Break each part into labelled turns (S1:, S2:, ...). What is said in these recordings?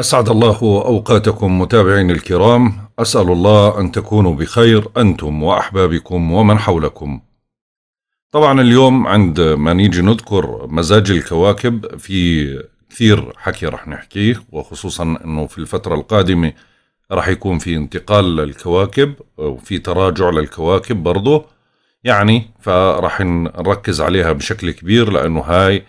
S1: أسعد الله أوقاتكم متابعين الكرام أسأل الله أن تكونوا بخير أنتم وأحبابكم ومن حولكم طبعا اليوم عند ما نيجي نذكر مزاج الكواكب في كثير حكي رح نحكيه وخصوصا أنه في الفترة القادمة رح يكون في انتقال للكواكب وفي تراجع للكواكب برضه يعني فرح نركز عليها بشكل كبير لأنه هاي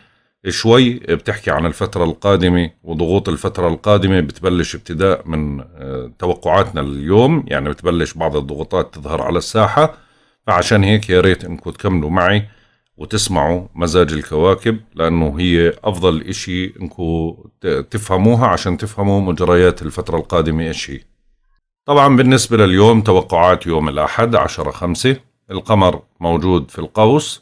S1: شوي بتحكي عن الفترة القادمة وضغوط الفترة القادمة بتبلش ابتداء من آه، توقعاتنا اليوم يعني بتبلش بعض الضغوطات تظهر على الساحة فعشان هيك يا ريت انكم تكملوا معي وتسمعوا مزاج الكواكب لأنه هي أفضل إشي انكم تفهموها عشان تفهموا مجريات الفترة القادمة إيش هي طبعا بالنسبة لليوم توقعات يوم الأحد عشرة خمسة القمر موجود في القوس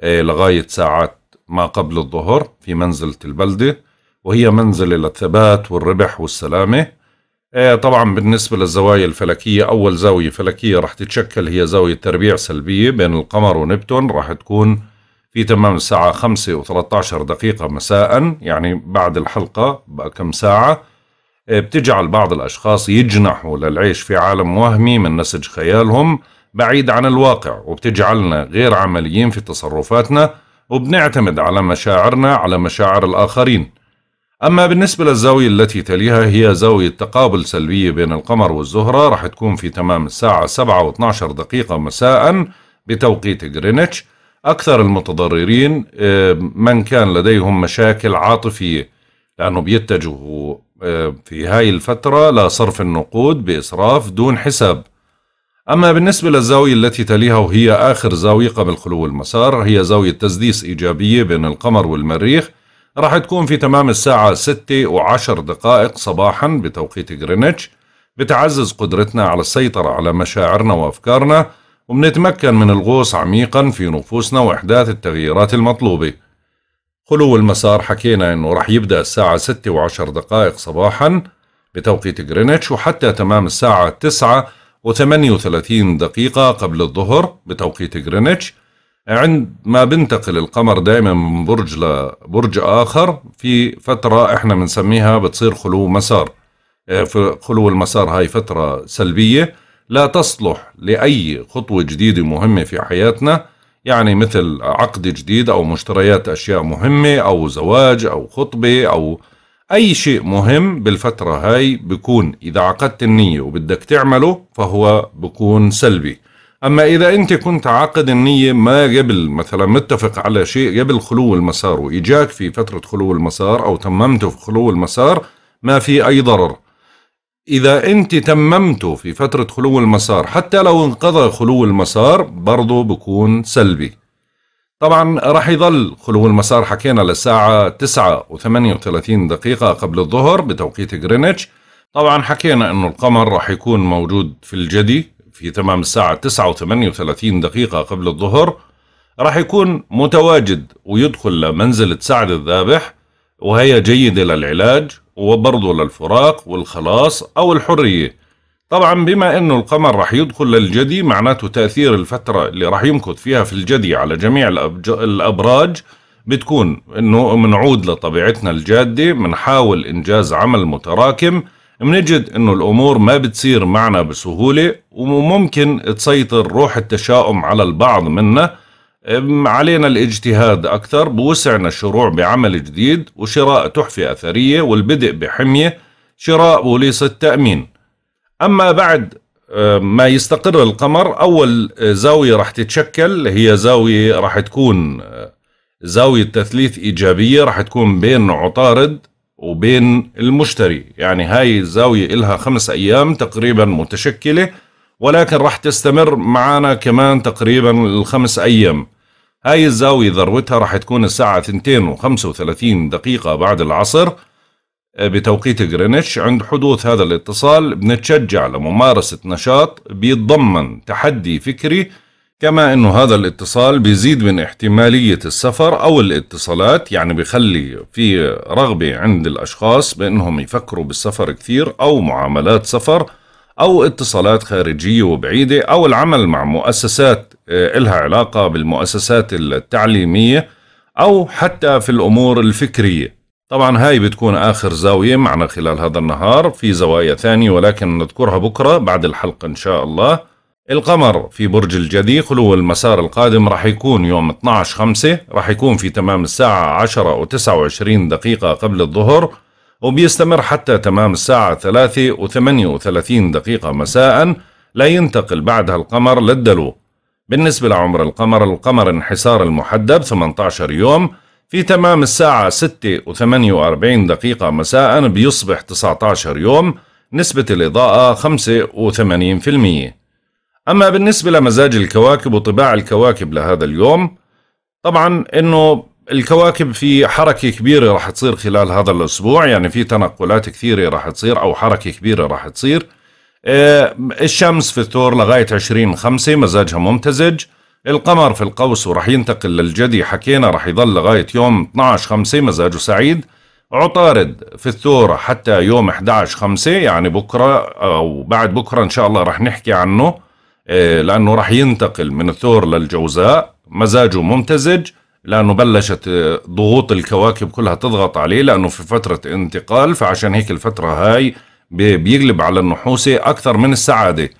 S1: آه، لغاية ساعات ما قبل الظهر في منزلة البلدة وهي منزلة للثبات والربح والسلامة آه، طبعا بالنسبة للزوايا الفلكية أول زاوية فلكية راح تتشكل هي زاوية تربيع سلبية بين القمر ونبتون راح تكون في تمام الساعة 5 و13 دقيقة مساء يعني بعد الحلقة بكم ساعة آه، بتجعل بعض الأشخاص يجنحوا للعيش في عالم وهمي من نسج خيالهم بعيد عن الواقع وبتجعلنا غير عمليين في تصرفاتنا وبنعتمد على مشاعرنا على مشاعر الآخرين أما بالنسبة للزاوية التي تليها هي زاوية تقابل سلبية بين القمر والزهرة رح تكون في تمام الساعة 7 و12 دقيقة مساء بتوقيت غرينتش أكثر المتضررين آه، من كان لديهم مشاكل عاطفية لأنه بيتجهوا آه، في هاي الفترة لصرف النقود بإسراف دون حساب أما بالنسبة للزاوية التي تليها وهي آخر زاوية قبل خلو المسار هي زاوية تسديس إيجابية بين القمر والمريخ راح تكون في تمام الساعة 6 و10 دقائق صباحا بتوقيت غرينتش بتعزز قدرتنا على السيطرة على مشاعرنا وأفكارنا وبنتمكن من الغوص عميقا في نفوسنا وإحداث التغييرات المطلوبة خلو المسار حكينا أنه راح يبدأ الساعة 6 و10 دقائق صباحا بتوقيت غرينتش وحتى تمام الساعة 9 و38 دقيقة قبل الظهر بتوقيت غرينتش عندما بنتقل القمر دائما من برج لبرج آخر في فترة احنا بنسميها بتصير خلو مسار آه، خلو المسار هاي فترة سلبية لا تصلح لأي خطوة جديدة مهمة في حياتنا يعني مثل عقد جديد أو مشتريات أشياء مهمة أو زواج أو خطبة أو اي شيء مهم بالفترة هاي بكون اذا عقدت النية وبدك تعمله فهو بكون سلبي اما اذا انت كنت عاقد النية ما قبل مثلا متفق على شيء قبل خلو المسار واجاك في فترة خلو المسار او تممته في خلو المسار ما في اي ضرر إذا أنت تممته في فترة خلو المسار حتى لو انقضى خلو المسار برضه بكون سلبي طبعا راح يظل خلو المسار حكينا للساعة 9 و38 دقيقة قبل الظهر بتوقيت غرينتش طبعا حكينا انه القمر راح يكون موجود في الجدي في تمام الساعة 9 و38 دقيقة قبل الظهر راح يكون متواجد ويدخل لمنزلة سعد الذابح وهي جيدة للعلاج وبرضه للفراق والخلاص أو الحرية طبعا بما انه القمر راح يدخل للجدي معناته تاثير الفتره اللي راح يمكث فيها في الجدي على جميع الابراج بتكون انه بنعود لطبيعتنا الجاده بنحاول انجاز عمل متراكم بنجد انه الامور ما بتصير معنا بسهوله وممكن تسيطر روح التشاؤم على البعض منا علينا الاجتهاد اكثر بوسعنا الشروع بعمل جديد وشراء تحفه اثريه والبدء بحميه شراء بوليصه تامين أما بعد آه، ما يستقر القمر أول آه، زاوية راح تتشكل هي زاوية راح تكون آه، زاوية تثليث إيجابية راح تكون بين عطارد وبين المشتري يعني هاي الزاوية إلها خمس أيام تقريبا متشكلة ولكن راح تستمر معنا كمان تقريبا الخمس أيام هاي الزاوية ذروتها راح تكون الساعة 2:35 دقيقة بعد العصر بتوقيت غرينتش عند حدوث هذا الاتصال بنتشجع لممارسة نشاط بيتضمن تحدي فكري كما انه هذا الاتصال بيزيد من احتمالية السفر او الاتصالات يعني بيخلي في رغبة عند الاشخاص بانهم يفكروا بالسفر كثير او معاملات سفر او اتصالات خارجية وبعيدة او العمل مع مؤسسات آه، إلها علاقة بالمؤسسات التعليمية او حتى في الامور الفكرية طبعا هاي بتكون آخر زاوية معنا خلال هذا النهار في زوايا ثانية ولكن نذكرها بكرة بعد الحلقة إن شاء الله القمر في برج الجدي خلو المسار القادم راح يكون يوم 12 5 راح يكون في تمام الساعة 10 و 29 دقيقة قبل الظهر وبيستمر حتى تمام الساعة 3 و 38 دقيقة مساء لا ينتقل بعدها القمر للدلو بالنسبة لعمر القمر القمر انحسار المحدب 18 يوم في تمام الساعة 6 و48 دقيقة مساء بيصبح 19 يوم نسبة الإضاءة 85% أما بالنسبة لمزاج الكواكب وطباع الكواكب لهذا اليوم طبعا أنه الكواكب في حركة كبيرة رح تصير خلال هذا الأسبوع يعني في تنقلات كثيرة رح تصير أو حركة كبيرة رح تصير آه، الشمس في الثور لغاية 20 خمسة مزاجها ممتزج القمر في القوس ورح ينتقل للجدي حكينا رح يضل لغاية يوم 12 5 مزاجه سعيد عطارد في الثورة حتى يوم 11 5 يعني بكرة أو بعد بكرة إن شاء الله رح نحكي عنه آه، لأنه رح ينتقل من الثور للجوزاء مزاجه ممتزج لأنه بلشت آه، ضغوط الكواكب كلها تضغط عليه لأنه في فترة انتقال فعشان هيك الفترة هاي بيقلب على النحوسة أكثر من السعادة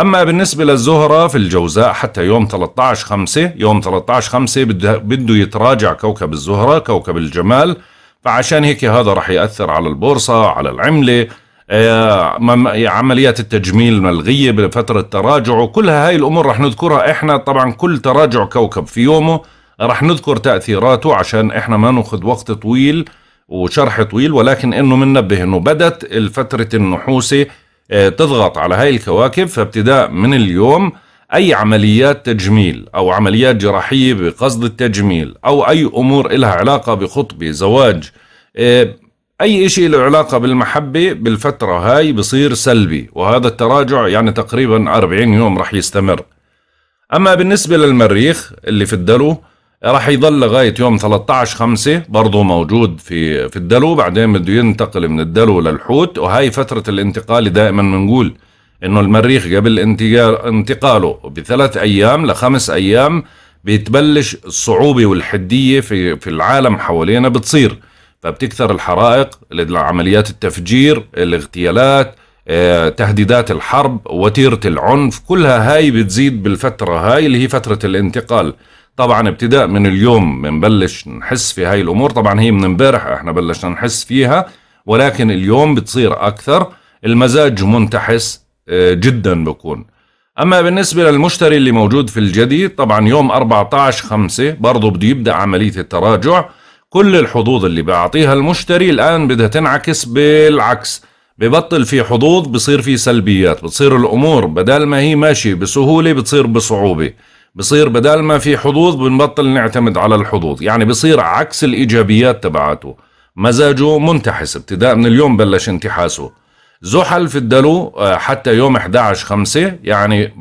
S1: أما بالنسبة للزهرة في الجوزاء حتى يوم 13 5 يوم 13 5 بده, يتراجع كوكب الزهرة كوكب الجمال فعشان هيك هذا رح يأثر على البورصة على العملة آه، يعني عمليات التجميل ملغية بفترة تراجعه كل هاي الأمور رح نذكرها إحنا طبعا كل تراجع كوكب في يومه رح نذكر تأثيراته عشان إحنا ما ناخذ وقت طويل وشرح طويل ولكن إنه مننبه إنه بدت الفترة النحوسة آه، تضغط على هاي الكواكب فابتداء من اليوم أي عمليات تجميل أو عمليات جراحية بقصد التجميل أو أي أمور إلها علاقة بخطبة زواج آه، أي إشي له علاقة بالمحبة بالفترة هاي بصير سلبي وهذا التراجع يعني تقريبا 40 يوم رح يستمر أما بالنسبة للمريخ اللي في الدلو راح يضل لغايه يوم 13 5 برضه موجود في في الدلو بعدين بده ينتقل من الدلو للحوت وهي فتره الانتقال دائما بنقول انه المريخ قبل انتقاله بثلاث ايام لخمس ايام بتبلش الصعوبه والحديه في في العالم حوالينا بتصير فبتكثر الحرائق عمليات التفجير الاغتيالات آه، تهديدات الحرب وتيره العنف كلها هاي بتزيد بالفتره هاي اللي هي فتره الانتقال طبعا ابتداء من اليوم بنبلش نحس في هاي الامور طبعا هي من امبارح احنا بلشنا نحس فيها ولكن اليوم بتصير اكثر المزاج منتحس آه، جدا بكون اما بالنسبه للمشتري اللي موجود في الجديد طبعا يوم 14 5 برضه بده يبدا عمليه التراجع كل الحظوظ اللي بيعطيها المشتري الان بدها تنعكس بالعكس ببطل في حظوظ بصير في سلبيات بتصير الامور بدل ما هي ماشيه بسهوله بتصير بصعوبه بصير بدل ما في حظوظ بنبطل نعتمد على الحظوظ يعني بصير عكس الإيجابيات تبعاته مزاجه منتحس ابتداء من اليوم بلش انتحاسه زحل في الدلو آه، حتى يوم 11 5 يعني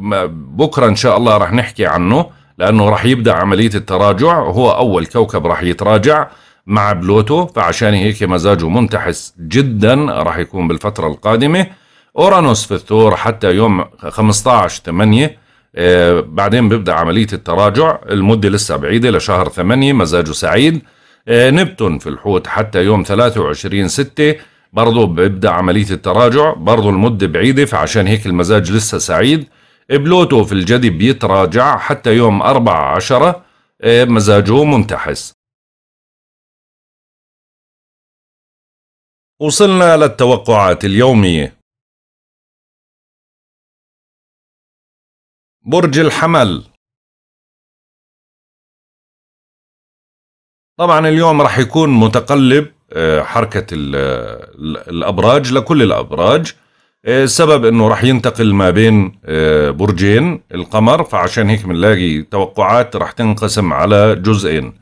S1: بكرة إن شاء الله رح نحكي عنه لأنه رح يبدأ عملية التراجع هو أول كوكب رح يتراجع مع بلوتو فعشان هيك مزاجه منتحس جدا رح يكون بالفترة القادمة أورانوس في الثور حتى يوم 15 8 آه، بعدين بيبدأ عملية التراجع المدة لسه بعيدة لشهر 8 مزاجه سعيد آه، نبتون في الحوت حتى يوم 23 6 برضه بيبدأ عملية التراجع برضه المدة بعيدة فعشان هيك المزاج لسه سعيد بلوتو في الجدي بيتراجع حتى يوم 4 10 آه، مزاجه منتحس
S2: وصلنا للتوقعات اليومية برج الحمل طبعا اليوم راح يكون متقلب
S1: آه، حركة الأبراج لكل الأبراج السبب آه، أنه راح ينتقل ما بين آه، برجين القمر فعشان هيك بنلاقي توقعات راح تنقسم على جزئين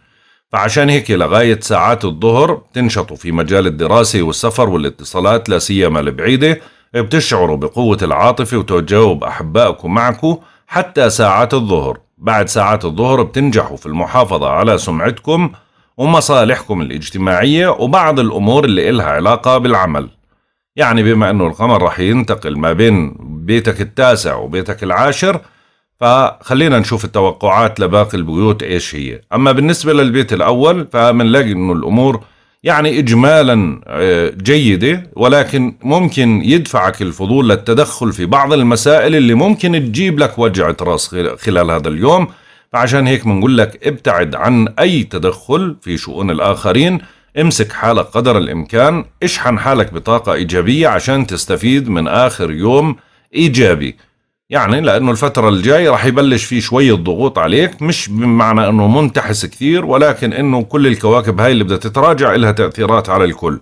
S1: فعشان هيك لغاية ساعات الظهر بتنشطوا في مجال الدراسة والسفر والاتصالات لا سيما البعيدة بتشعروا بقوة العاطفة وتجاوب أحبائكم معكم حتى ساعات الظهر بعد ساعات الظهر بتنجحوا في المحافظة على سمعتكم ومصالحكم الاجتماعية وبعض الأمور اللي إلها علاقة بالعمل يعني بما أنه القمر رح ينتقل ما بين بيتك التاسع وبيتك العاشر فخلينا نشوف التوقعات لباقي البيوت إيش هي أما بالنسبة للبيت الأول فمنلاقي أنه الأمور يعني اجمالا آه، جيده ولكن ممكن يدفعك الفضول للتدخل في بعض المسائل اللي ممكن تجيب لك وجعه راس خلال هذا اليوم فعشان هيك بنقول لك ابتعد عن اي تدخل في شؤون الاخرين امسك حالك قدر الامكان اشحن حالك بطاقه ايجابيه عشان تستفيد من اخر يوم ايجابي يعني لانه الفترة الجاي رح يبلش في شوية ضغوط عليك مش بمعنى انه منتحس كثير ولكن انه كل الكواكب هاي اللي بدها تتراجع لها تأثيرات على الكل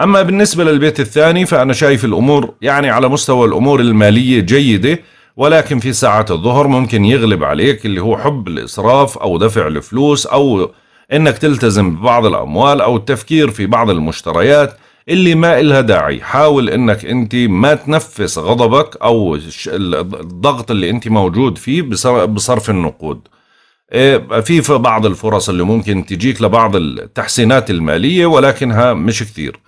S1: اما بالنسبة للبيت الثاني فانا شايف الامور يعني على مستوى الامور المالية جيدة ولكن في ساعات الظهر ممكن يغلب عليك اللي هو حب الاسراف او دفع الفلوس او انك تلتزم ببعض الاموال او التفكير في بعض المشتريات اللي ما إلها داعي حاول انك انت ما تنفس غضبك او الضغط اللي انت موجود فيه بصرف النقود إيه، في بعض الفرص اللي ممكن تجيك لبعض التحسينات المالية ولكنها مش كثير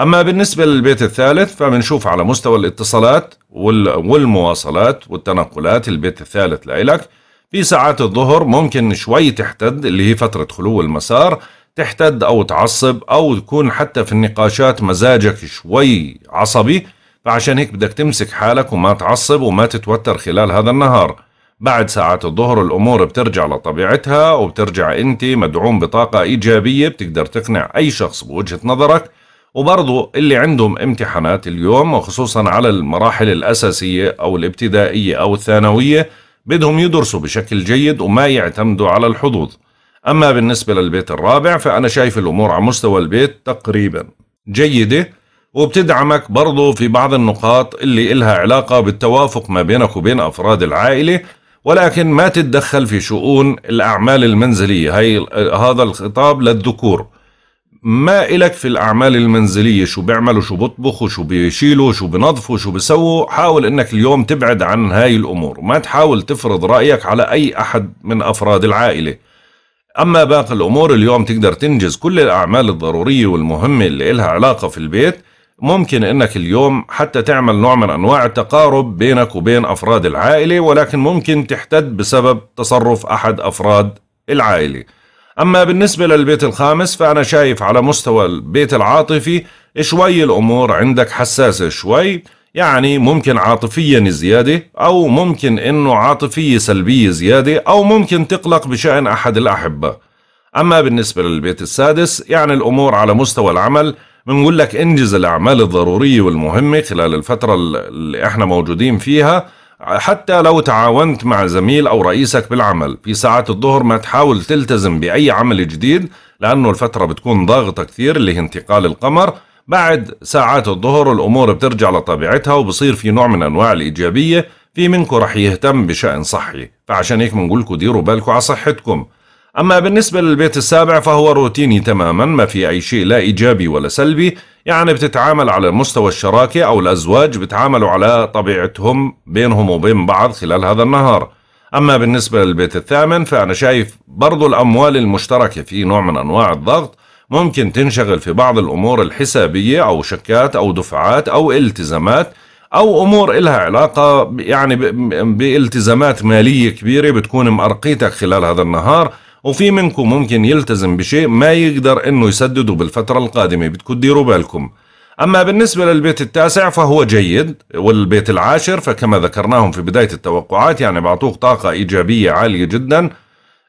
S1: أما بالنسبة للبيت الثالث فبنشوف على مستوى الاتصالات والمواصلات والتنقلات البيت الثالث لإلك في ساعات الظهر ممكن شوي تحتد اللي هي فترة خلو المسار تحتد او تعصب او تكون حتى في النقاشات مزاجك شوي عصبي فعشان هيك بدك تمسك حالك وما تعصب وما تتوتر خلال هذا النهار بعد ساعات الظهر الامور بترجع لطبيعتها وبترجع انت مدعوم بطاقة ايجابية بتقدر تقنع اي شخص بوجهة نظرك وبرضو اللي عندهم امتحانات اليوم وخصوصا على المراحل الاساسية او الابتدائية او الثانوية بدهم يدرسوا بشكل جيد وما يعتمدوا على الحظوظ أما بالنسبة للبيت الرابع فأنا شايف الأمور على مستوى البيت تقريبا جيدة وبتدعمك برضو في بعض النقاط اللي إلها علاقة بالتوافق ما بينك وبين أفراد العائلة ولكن ما تتدخل في شؤون الأعمال المنزلية هي هذا الخطاب للذكور ما إلك في الأعمال المنزلية شو بيعملوا شو بيطبخوا شو بيشيلوا شو بنظفوا شو بيسووا حاول إنك اليوم تبعد عن هاي الأمور ما تحاول تفرض رأيك على أي أحد من أفراد العائلة أما باقي الأمور اليوم تقدر تنجز كل الأعمال الضرورية والمهمة اللي إلها علاقة في البيت ممكن إنك اليوم حتى تعمل نوع من أنواع التقارب بينك وبين أفراد العائلة ولكن ممكن تحتد بسبب تصرف أحد أفراد العائلة أما بالنسبة للبيت الخامس فأنا شايف على مستوى البيت العاطفي شوي الأمور عندك حساسة شوي يعني ممكن عاطفيا زيادة أو ممكن أنه عاطفية سلبية زيادة أو ممكن تقلق بشأن أحد الأحبة أما بالنسبة للبيت السادس يعني الأمور على مستوى العمل بنقول لك انجز الأعمال الضرورية والمهمة خلال الفترة اللي احنا موجودين فيها حتى لو تعاونت مع زميل أو رئيسك بالعمل في ساعات الظهر ما تحاول تلتزم بأي عمل جديد لأنه الفترة بتكون ضاغطة كثير اللي هي انتقال القمر بعد ساعات الظهر الأمور بترجع لطبيعتها وبصير في نوع من أنواع الإيجابية في منكم رح يهتم بشأن صحي فعشان هيك بنقولكم ديروا بالكم على صحتكم أما بالنسبة للبيت السابع فهو روتيني تماما ما في أي شيء لا إيجابي ولا سلبي يعني بتتعامل على مستوى الشراكة أو الأزواج بتعاملوا على طبيعتهم بينهم وبين بعض خلال هذا النهار أما بالنسبة للبيت الثامن فأنا شايف برضو الأموال المشتركة في نوع من أنواع الضغط ممكن تنشغل في بعض الأمور الحسابية أو شكات أو دفعات أو التزامات أو أمور إلها علاقة يعني بالتزامات مالية كبيرة بتكون مأرقيتك خلال هذا النهار وفي منكم ممكن يلتزم بشيء ما يقدر انه يسدده بالفترة القادمة بدكم تديروا بالكم أما بالنسبة للبيت التاسع فهو جيد والبيت العاشر فكما ذكرناهم في بداية التوقعات يعني بعطوك طاقة إيجابية عالية جدا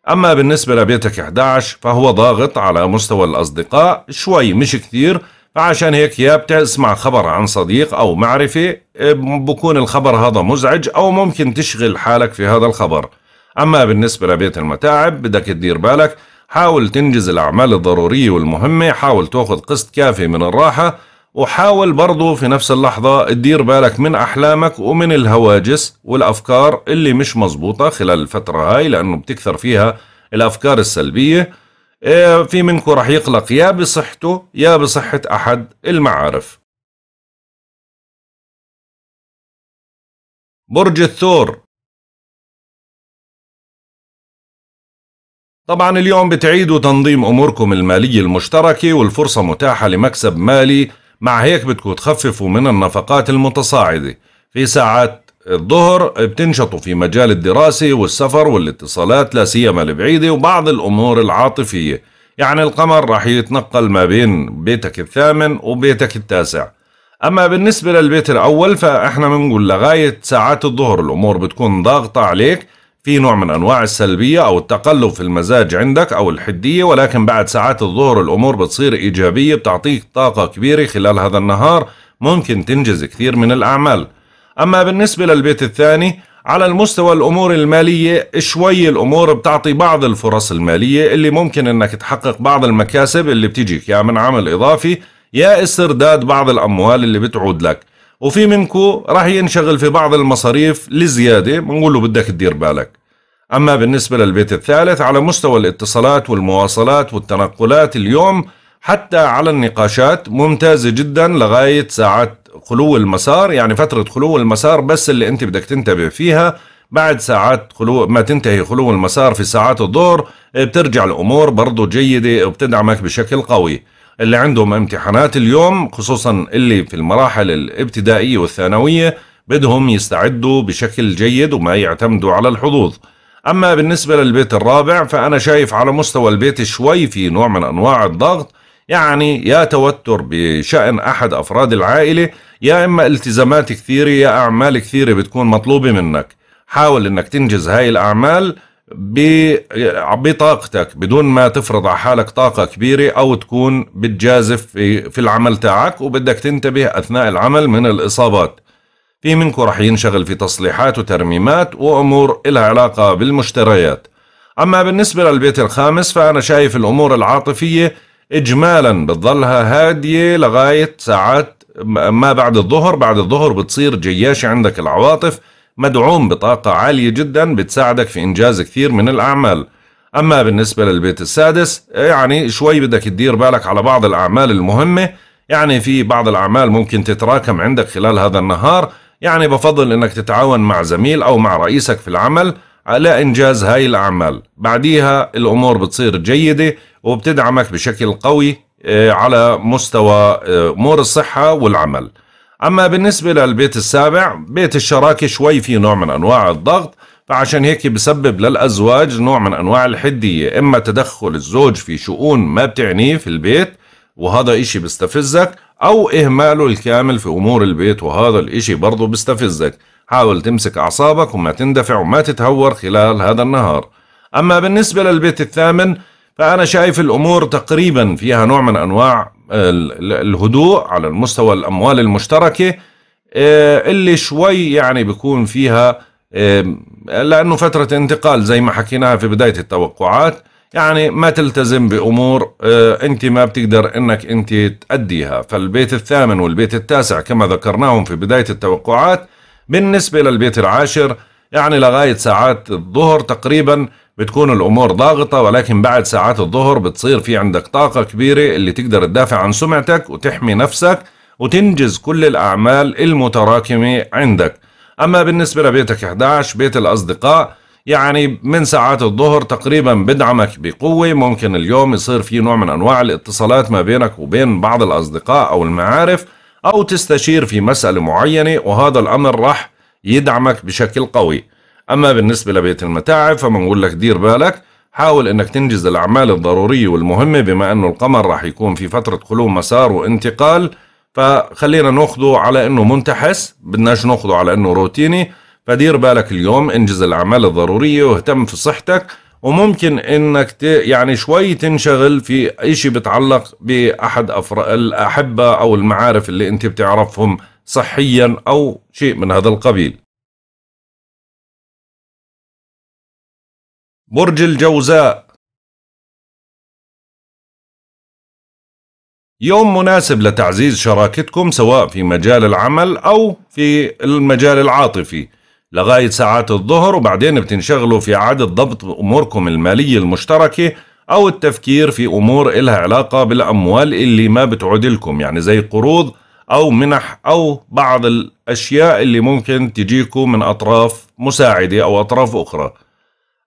S1: أما بالنسبة لبيتك 11 فهو ضاغط على مستوى الأصدقاء شوي مش كثير فعشان هيك يا بتسمع خبر عن صديق أو معرفة بكون الخبر هذا مزعج أو ممكن تشغل حالك في هذا الخبر أما بالنسبة لبيت المتاعب بدك تدير بالك حاول تنجز الأعمال الضرورية والمهمة حاول تأخذ قسط كافي من الراحة وحاول برضه في نفس اللحظة تدير بالك من أحلامك ومن الهواجس والأفكار اللي مش مظبوطة خلال الفترة هاي لأنه بتكثر فيها الأفكار السلبية آه، في منكم رح يقلق يا بصحته يا بصحة أحد المعارف
S2: برج الثور
S1: طبعا اليوم بتعيدوا تنظيم أموركم المالية المشتركة والفرصة متاحة لمكسب مالي مع هيك بدكم تخففوا من النفقات المتصاعدة في ساعات الظهر بتنشطوا في مجال الدراسة والسفر والاتصالات لا سيما البعيدة وبعض الأمور العاطفية يعني القمر راح يتنقل ما بين بيتك الثامن وبيتك التاسع أما بالنسبة للبيت الأول فإحنا بنقول لغاية ساعات الظهر الأمور بتكون ضاغطة عليك في نوع من أنواع السلبية أو التقلب في المزاج عندك أو الحدية ولكن بعد ساعات الظهر الأمور بتصير إيجابية بتعطيك طاقة كبيرة خلال هذا النهار ممكن تنجز كثير من الأعمال أما بالنسبة للبيت الثاني على المستوى الأمور المالية شوي الأمور بتعطي بعض الفرص المالية اللي ممكن أنك تحقق بعض المكاسب اللي بتجيك يا من عمل إضافي يا استرداد بعض الأموال اللي بتعود لك وفي منكو راح ينشغل في بعض المصاريف لزيادة بنقول له بدك تدير بالك أما بالنسبة للبيت الثالث على مستوى الاتصالات والمواصلات والتنقلات اليوم حتى على النقاشات ممتازة جدا لغاية ساعات خلو المسار يعني فترة خلو المسار بس اللي أنت بدك تنتبه فيها بعد ساعات خلو ما تنتهي خلو المسار في ساعات الظهر بترجع الأمور برضو جيدة وبتدعمك بشكل قوي اللي عندهم امتحانات اليوم خصوصا اللي في المراحل الابتدائية والثانوية بدهم يستعدوا بشكل جيد وما يعتمدوا على الحظوظ أما بالنسبة للبيت الرابع فأنا شايف على مستوى البيت شوي في نوع من أنواع الضغط يعني يا توتر بشأن أحد أفراد العائلة يا إما التزامات كثيرة يا أعمال كثيرة بتكون مطلوبة منك حاول إنك تنجز هاي الأعمال بطاقتك بدون ما تفرض على حالك طاقة كبيرة أو تكون بتجازف في, في العمل تاعك وبدك تنتبه أثناء العمل من الإصابات في منكم رح ينشغل في تصليحات وترميمات وأمور إلها علاقة بالمشتريات أما بالنسبة للبيت الخامس فأنا شايف الأمور العاطفية إجمالا بتظلها هادية لغاية ساعات ما بعد الظهر بعد الظهر بتصير جياشة عندك العواطف مدعوم بطاقة عالية جدا بتساعدك في إنجاز كثير من الأعمال أما بالنسبة للبيت السادس يعني شوي بدك تدير بالك على بعض الأعمال المهمة يعني في بعض الأعمال ممكن تتراكم عندك خلال هذا النهار يعني بفضل أنك تتعاون مع زميل أو مع رئيسك في العمل على إنجاز هاي الأعمال بعديها الأمور بتصير جيدة وبتدعمك بشكل قوي آه، على مستوى أمور آه، الصحة والعمل أما بالنسبة للبيت السابع بيت الشراكة شوي في نوع من أنواع الضغط فعشان هيك بسبب للأزواج نوع من أنواع الحدية إما تدخل الزوج في شؤون ما بتعنيه في البيت وهذا إشي بيستفزك أو إهماله الكامل في أمور البيت وهذا الإشي برضه بيستفزك حاول تمسك أعصابك وما تندفع وما تتهور خلال هذا النهار أما بالنسبة للبيت الثامن فأنا شايف الأمور تقريبا فيها نوع من أنواع الهدوء على المستوى الأموال المشتركة آه، اللي شوي يعني بيكون فيها لأنه فترة انتقال زي ما حكيناها في بداية التوقعات يعني ما تلتزم بأمور آه، أنت ما بتقدر أنك أنت تأديها فالبيت الثامن والبيت التاسع كما ذكرناهم في بداية التوقعات بالنسبة للبيت العاشر يعني لغاية ساعات الظهر تقريبا بتكون الأمور ضاغطة ولكن بعد ساعات الظهر بتصير في عندك طاقة كبيرة اللي تقدر تدافع عن سمعتك وتحمي نفسك وتنجز كل الأعمال المتراكمة عندك أما بالنسبة لبيتك 11 بيت الأصدقاء يعني من ساعات الظهر تقريبا بدعمك بقوة ممكن اليوم يصير في نوع من أنواع الاتصالات ما بينك وبين بعض الأصدقاء أو المعارف أو تستشير في مسألة معينة وهذا الأمر راح يدعمك بشكل قوي أما بالنسبة لبيت المتاعب فبنقول لك دير بالك حاول انك تنجز الاعمال الضرورية والمهمة بما انه القمر راح يكون في فترة خلو مسار وانتقال فخلينا ناخذه على انه منتحس بدناش ناخذه على انه روتيني فدير بالك اليوم انجز الاعمال الضرورية واهتم في صحتك وممكن انك ت... يعني شوي تنشغل في اشي بتعلق باحد أفر... الاحبة او المعارف اللي انت بتعرفهم صحيا أو شيء من
S2: هذا القبيل برج الجوزاء
S1: يوم مناسب لتعزيز شراكتكم سواء في مجال العمل أو في المجال العاطفي لغاية ساعات الظهر وبعدين بتنشغلوا في إعادة ضبط أموركم المالية المشتركة أو التفكير في أمور إلها علاقة بالأموال اللي ما بتعود لكم يعني زي قروض أو منح أو بعض الأشياء اللي ممكن تجيكم من أطراف مساعدة أو أطراف أخرى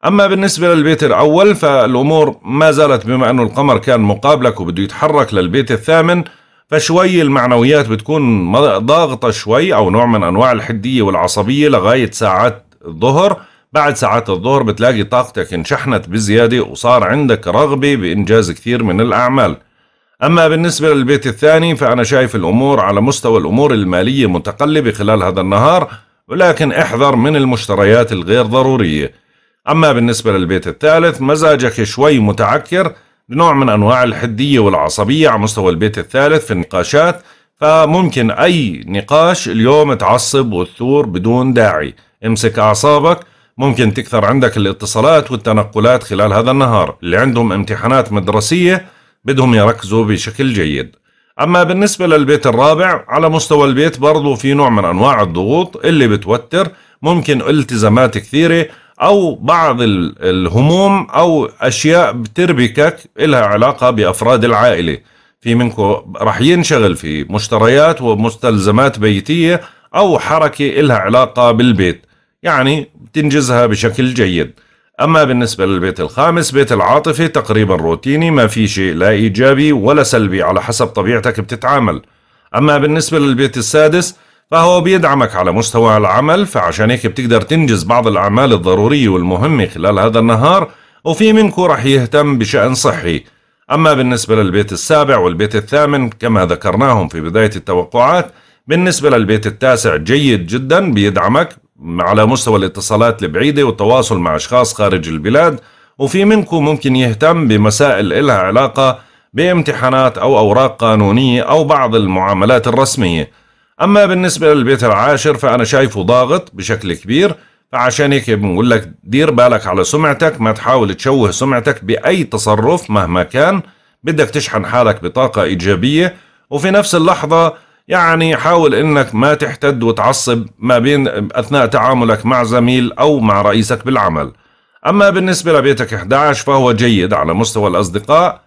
S1: أما بالنسبة للبيت الأول فالأمور ما زالت بما أنه القمر كان مقابلك وبده يتحرك للبيت الثامن فشوي المعنويات بتكون ضاغطة شوي أو نوع من أنواع الحدية والعصبية لغاية ساعات الظهر بعد ساعات الظهر بتلاقي طاقتك انشحنت بزيادة وصار عندك رغبة بإنجاز كثير من الأعمال أما بالنسبة للبيت الثاني فأنا شايف الأمور على مستوى الأمور المالية متقلبة خلال هذا النهار ولكن احذر من المشتريات الغير ضرورية أما بالنسبة للبيت الثالث مزاجك شوي متعكر بنوع من أنواع الحدية والعصبية على مستوى البيت الثالث في النقاشات فممكن أي نقاش اليوم تعصب وتثور بدون داعي امسك أعصابك ممكن تكثر عندك الاتصالات والتنقلات خلال هذا النهار اللي عندهم امتحانات مدرسية بدهم يركزوا بشكل جيد أما بالنسبة للبيت الرابع على مستوى البيت برضو في نوع من أنواع الضغوط اللي بتوتر ممكن التزامات كثيرة أو بعض الهموم أو أشياء بتربكك إلها علاقة بأفراد العائلة في منكم رح ينشغل في مشتريات ومستلزمات بيتية أو حركة إلها علاقة بالبيت يعني بتنجزها بشكل جيد أما بالنسبة للبيت الخامس بيت العاطفة تقريبا روتيني ما في شيء لا إيجابي ولا سلبي على حسب طبيعتك بتتعامل أما بالنسبة للبيت السادس فهو بيدعمك على مستوى العمل فعشان هيك بتقدر تنجز بعض الأعمال الضرورية والمهمة خلال هذا النهار وفي منكم رح يهتم بشأن صحي أما بالنسبة للبيت السابع والبيت الثامن كما ذكرناهم في بداية التوقعات بالنسبة للبيت التاسع جيد جدا بيدعمك على مستوى الاتصالات البعيدة والتواصل مع أشخاص خارج البلاد وفي منكم ممكن يهتم بمسائل إلها علاقة بامتحانات أو أوراق قانونية أو بعض المعاملات الرسمية أما بالنسبة للبيت العاشر فأنا شايفه ضاغط بشكل كبير فعشان هيك بنقول لك دير بالك على سمعتك ما تحاول تشوه سمعتك بأي تصرف مهما كان بدك تشحن حالك بطاقة إيجابية وفي نفس اللحظة يعني حاول انك ما تحتد وتعصب ما بين اثناء تعاملك مع زميل او مع رئيسك بالعمل اما بالنسبه لبيتك 11 فهو جيد على مستوى الاصدقاء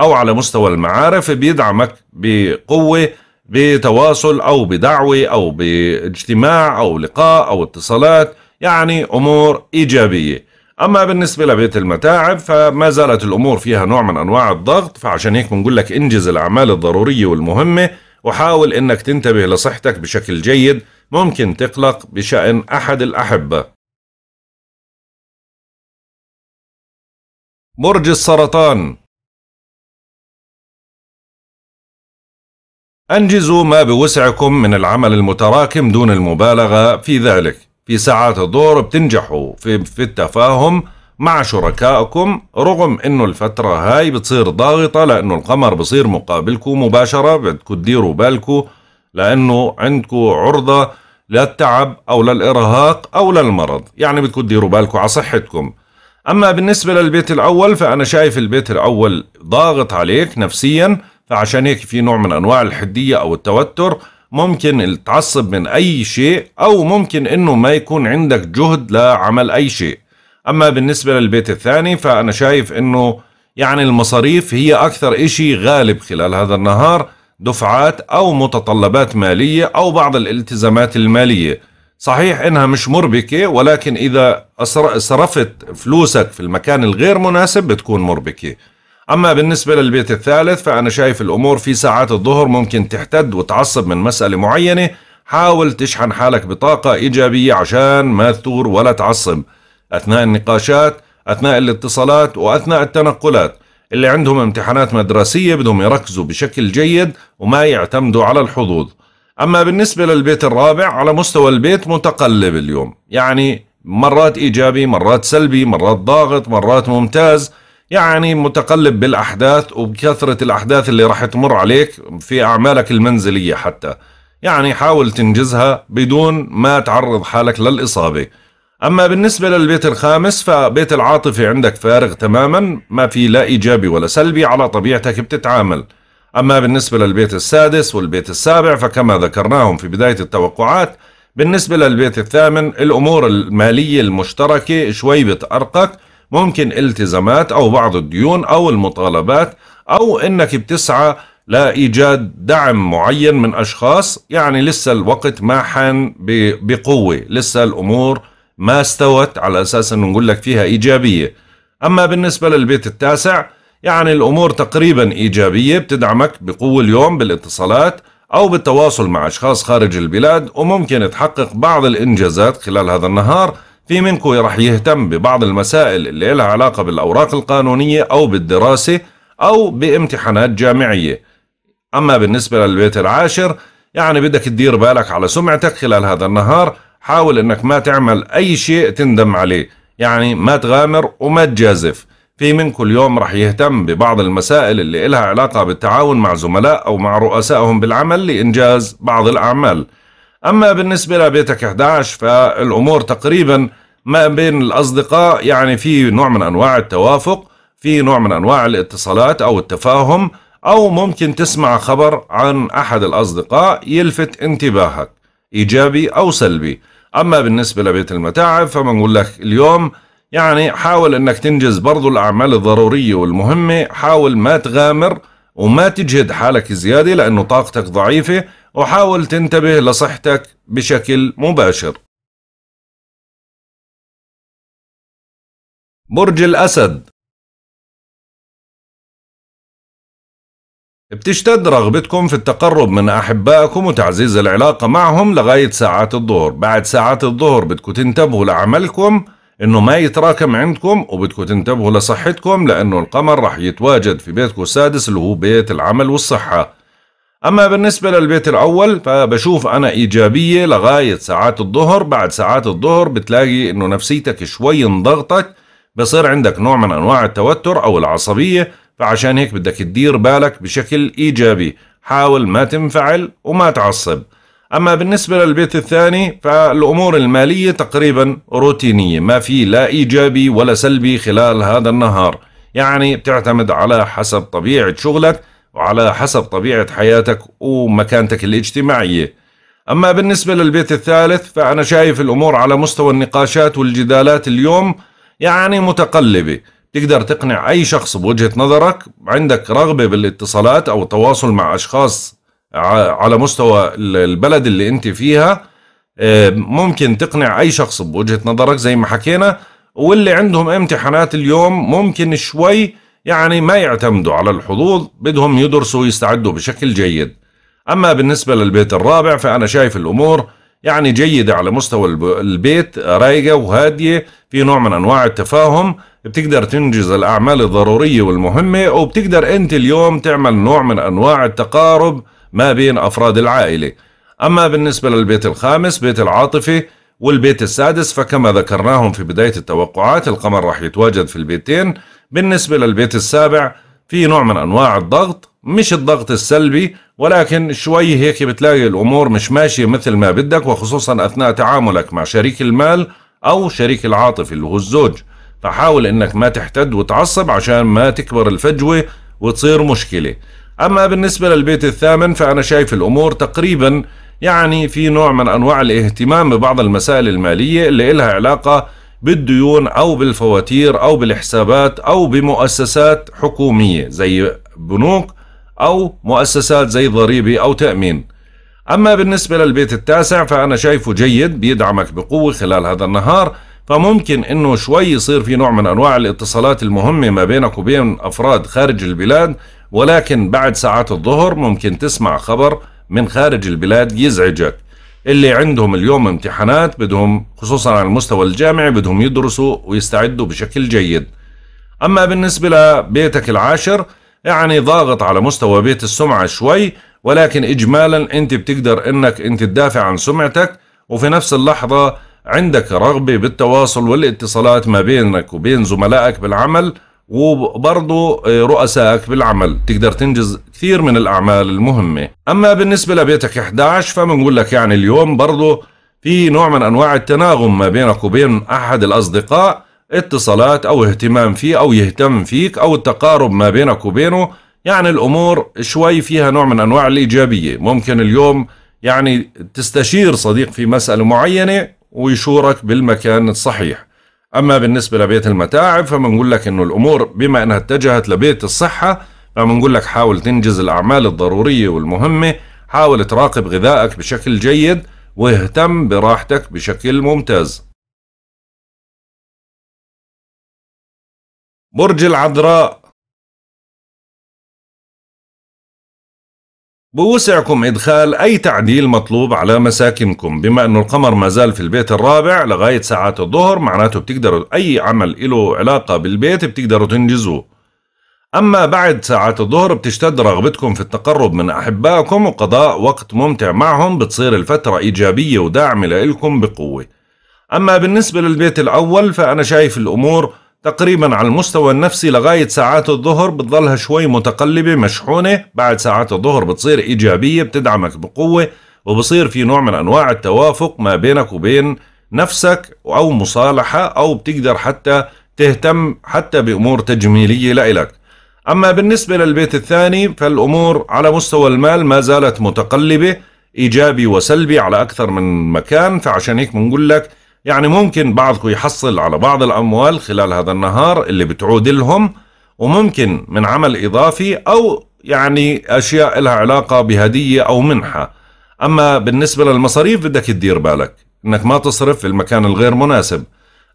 S1: او على مستوى المعارف بيدعمك بقوه بتواصل او بدعوه او باجتماع او لقاء او اتصالات يعني امور ايجابيه اما بالنسبه لبيت المتاعب فما زالت الامور فيها نوع من انواع الضغط فعشان هيك بنقول لك انجز الاعمال الضروريه والمهمه وحاول انك تنتبه لصحتك بشكل جيد ممكن تقلق بشأن احد الاحبة
S2: برج السرطان
S1: أنجزوا ما بوسعكم من العمل المتراكم دون المبالغة في ذلك في ساعات الظهر بتنجحوا في, في التفاهم مع شركائكم رغم انه الفترة هاي بتصير ضاغطة لانه القمر بصير مقابلكم مباشرة بدكم تديروا بالكم لانه عندكم عرضة للتعب او للارهاق او للمرض يعني بدكم تديروا بالكم على صحتكم اما بالنسبة للبيت الاول فانا شايف البيت الاول ضاغط عليك نفسيا فعشان هيك في نوع من انواع الحدية او التوتر ممكن تعصب من اي شيء او ممكن انه ما يكون عندك جهد لعمل اي شيء أما بالنسبة للبيت الثاني فأنا شايف أنه يعني المصاريف هي أكثر إشي غالب خلال هذا النهار دفعات أو متطلبات مالية أو بعض الالتزامات المالية صحيح إنها مش مربكة ولكن إذا صرفت فلوسك في المكان الغير مناسب بتكون مربكة أما بالنسبة للبيت الثالث فأنا شايف الأمور في ساعات الظهر ممكن تحتد وتعصب من مسألة معينة حاول تشحن حالك بطاقة إيجابية عشان ما تثور ولا تعصب أثناء النقاشات أثناء الاتصالات وأثناء التنقلات اللي عندهم امتحانات مدرسية بدهم يركزوا بشكل جيد وما يعتمدوا على الحظوظ أما بالنسبة للبيت الرابع على مستوى البيت متقلب اليوم يعني مرات إيجابي مرات سلبي مرات ضاغط مرات ممتاز يعني متقلب بالأحداث وبكثرة الأحداث اللي راح تمر عليك في أعمالك المنزلية حتى يعني حاول تنجزها بدون ما تعرض حالك للإصابة أما بالنسبة للبيت الخامس فبيت العاطفة عندك فارغ تماما ما في لا إيجابي ولا سلبي على طبيعتك بتتعامل أما بالنسبة للبيت السادس والبيت السابع فكما ذكرناهم في بداية التوقعات بالنسبة للبيت الثامن الأمور المالية المشتركة شوي بتأرقك ممكن التزامات أو بعض الديون أو المطالبات أو أنك بتسعى لإيجاد دعم معين من أشخاص يعني لسه الوقت ما حان بقوة لسه الأمور ما استوت على أساس أنه نقول لك فيها إيجابية أما بالنسبة للبيت التاسع يعني الأمور تقريبا إيجابية بتدعمك بقوة اليوم بالاتصالات أو بالتواصل مع أشخاص خارج البلاد وممكن تحقق بعض الإنجازات خلال هذا النهار في منكم رح يهتم ببعض المسائل اللي لها علاقة بالأوراق القانونية أو بالدراسة أو بامتحانات جامعية أما بالنسبة للبيت العاشر يعني بدك تدير بالك على سمعتك خلال هذا النهار حاول انك ما تعمل اي شيء تندم عليه يعني ما تغامر وما تجازف في من كل يوم رح يهتم ببعض المسائل اللي إلها علاقة بالتعاون مع زملاء أو مع رؤسائهم بالعمل لإنجاز بعض الأعمال أما بالنسبة لبيتك 11 فالأمور تقريبا ما بين الأصدقاء يعني في نوع من أنواع التوافق في نوع من أنواع الاتصالات أو التفاهم أو ممكن تسمع خبر عن أحد الأصدقاء يلفت انتباهك إيجابي أو سلبي أما بالنسبة لبيت المتاعب فبنقول لك اليوم يعني حاول أنك تنجز برضو الأعمال الضرورية والمهمة حاول ما تغامر وما تجهد حالك زيادة لأنه طاقتك ضعيفة وحاول تنتبه لصحتك بشكل مباشر
S2: برج الأسد بتشتد
S1: رغبتكم في التقرب من أحبائكم وتعزيز العلاقة معهم لغاية ساعات الظهر بعد ساعات الظهر بدكم تنتبهوا لعملكم انه ما يتراكم عندكم وبدكم تنتبهوا لصحتكم لانه القمر رح يتواجد في بيتكم السادس اللي هو بيت العمل والصحة اما بالنسبة للبيت الاول فبشوف انا ايجابية لغاية ساعات الظهر بعد ساعات الظهر بتلاقي انه نفسيتك شوي انضغطت بصير عندك نوع من انواع التوتر او العصبية فعشان هيك بدك تدير بالك بشكل إيجابي حاول ما تنفعل وما تعصب أما بالنسبة للبيت الثاني فالأمور المالية تقريبا روتينية ما في لا إيجابي ولا سلبي خلال هذا النهار يعني بتعتمد على حسب طبيعة شغلك وعلى حسب طبيعة حياتك ومكانتك الاجتماعية أما بالنسبة للبيت الثالث فأنا شايف الأمور على مستوى النقاشات والجدالات اليوم يعني متقلبة تقدر تقنع أي شخص بوجهة نظرك عندك رغبة بالاتصالات أو التواصل مع أشخاص على مستوى البلد اللي أنت فيها آه، ممكن تقنع أي شخص بوجهة نظرك زي ما حكينا واللي عندهم امتحانات اليوم ممكن شوي يعني ما يعتمدوا على الحظوظ بدهم يدرسوا ويستعدوا بشكل جيد أما بالنسبة للبيت الرابع فأنا شايف الأمور يعني جيدة على مستوى البيت رايقة وهادية في نوع من أنواع التفاهم بتقدر تنجز الأعمال الضرورية والمهمة وبتقدر أنت اليوم تعمل نوع من أنواع التقارب ما بين أفراد العائلة أما بالنسبة للبيت الخامس بيت العاطفة والبيت السادس فكما ذكرناهم في بداية التوقعات القمر راح يتواجد في البيتين بالنسبة للبيت السابع في نوع من انواع الضغط مش الضغط السلبي ولكن شوي هيك بتلاقي الامور مش ماشيه مثل ما بدك وخصوصا اثناء تعاملك مع شريك المال او شريك العاطفي اللي هو الزوج فحاول انك ما تحتد وتعصب عشان ما تكبر الفجوه وتصير مشكله اما بالنسبه للبيت الثامن فانا شايف الامور تقريبا يعني في نوع من انواع الاهتمام ببعض المسائل الماليه اللي إلها علاقه بالديون أو بالفواتير أو بالحسابات أو بمؤسسات حكومية زي بنوك أو مؤسسات زي ضريبة أو تأمين أما بالنسبة للبيت التاسع فأنا شايفه جيد بيدعمك بقوة خلال هذا النهار فممكن انه شوي يصير في نوع من انواع الاتصالات المهمة ما بينك وبين افراد خارج البلاد ولكن بعد ساعات الظهر ممكن تسمع خبر من خارج البلاد يزعجك اللي عندهم اليوم امتحانات بدهم خصوصا على المستوى الجامعي بدهم يدرسوا ويستعدوا بشكل جيد أما بالنسبة لبيتك العاشر يعني ضاغط على مستوى بيت السمعة شوي ولكن إجمالا أنت بتقدر أنك أنت تدافع عن سمعتك وفي نفس اللحظة عندك رغبة بالتواصل والاتصالات ما بينك وبين زملائك بالعمل وبرضه آه، رؤسائك بالعمل تقدر تنجز كثير من الأعمال المهمة أما بالنسبة لبيتك 11 فبنقول لك يعني اليوم برضه في نوع من أنواع التناغم ما بينك وبين أحد الأصدقاء اتصالات أو اهتمام فيه أو يهتم فيك أو التقارب ما بينك وبينه يعني الأمور شوي فيها نوع من أنواع الإيجابية ممكن اليوم يعني تستشير صديق في مسألة معينة ويشورك بالمكان الصحيح أما بالنسبة لبيت المتاعب فبنقول لك إنه الأمور بما إنها اتجهت لبيت الصحة فبنقول لك حاول تنجز الأعمال الضرورية والمهمة حاول تراقب غذائك بشكل جيد واهتم براحتك
S3: بشكل
S2: ممتاز برج العذراء
S1: بوسعكم إدخال أي تعديل مطلوب على مساكنكم بما أنه القمر ما زال في البيت الرابع لغاية ساعات الظهر معناته بتقدروا أي عمل له علاقة بالبيت بتقدروا تنجزوه أما بعد ساعات الظهر بتشتد رغبتكم في التقرب من أحبائكم وقضاء وقت ممتع معهم بتصير الفترة إيجابية وداعمة لإلكم بقوة أما بالنسبة للبيت الأول فأنا شايف الأمور تقريبا على المستوى النفسي لغاية ساعات الظهر بتظلها شوي متقلبة مشحونة بعد ساعات الظهر بتصير إيجابية بتدعمك بقوة وبصير في نوع من أنواع التوافق ما بينك وبين نفسك أو مصالحة أو بتقدر حتى تهتم حتى بأمور تجميلية لإلك أما بالنسبة للبيت الثاني فالأمور على مستوى المال ما زالت متقلبة إيجابي وسلبي على أكثر من مكان فعشان هيك بنقول لك يعني ممكن بعضكم يحصل على بعض الأموال خلال هذا النهار اللي بتعود لهم وممكن من عمل إضافي أو يعني أشياء لها علاقة بهدية أو منحة أما بالنسبة للمصاريف بدك تدير بالك أنك ما تصرف في المكان الغير مناسب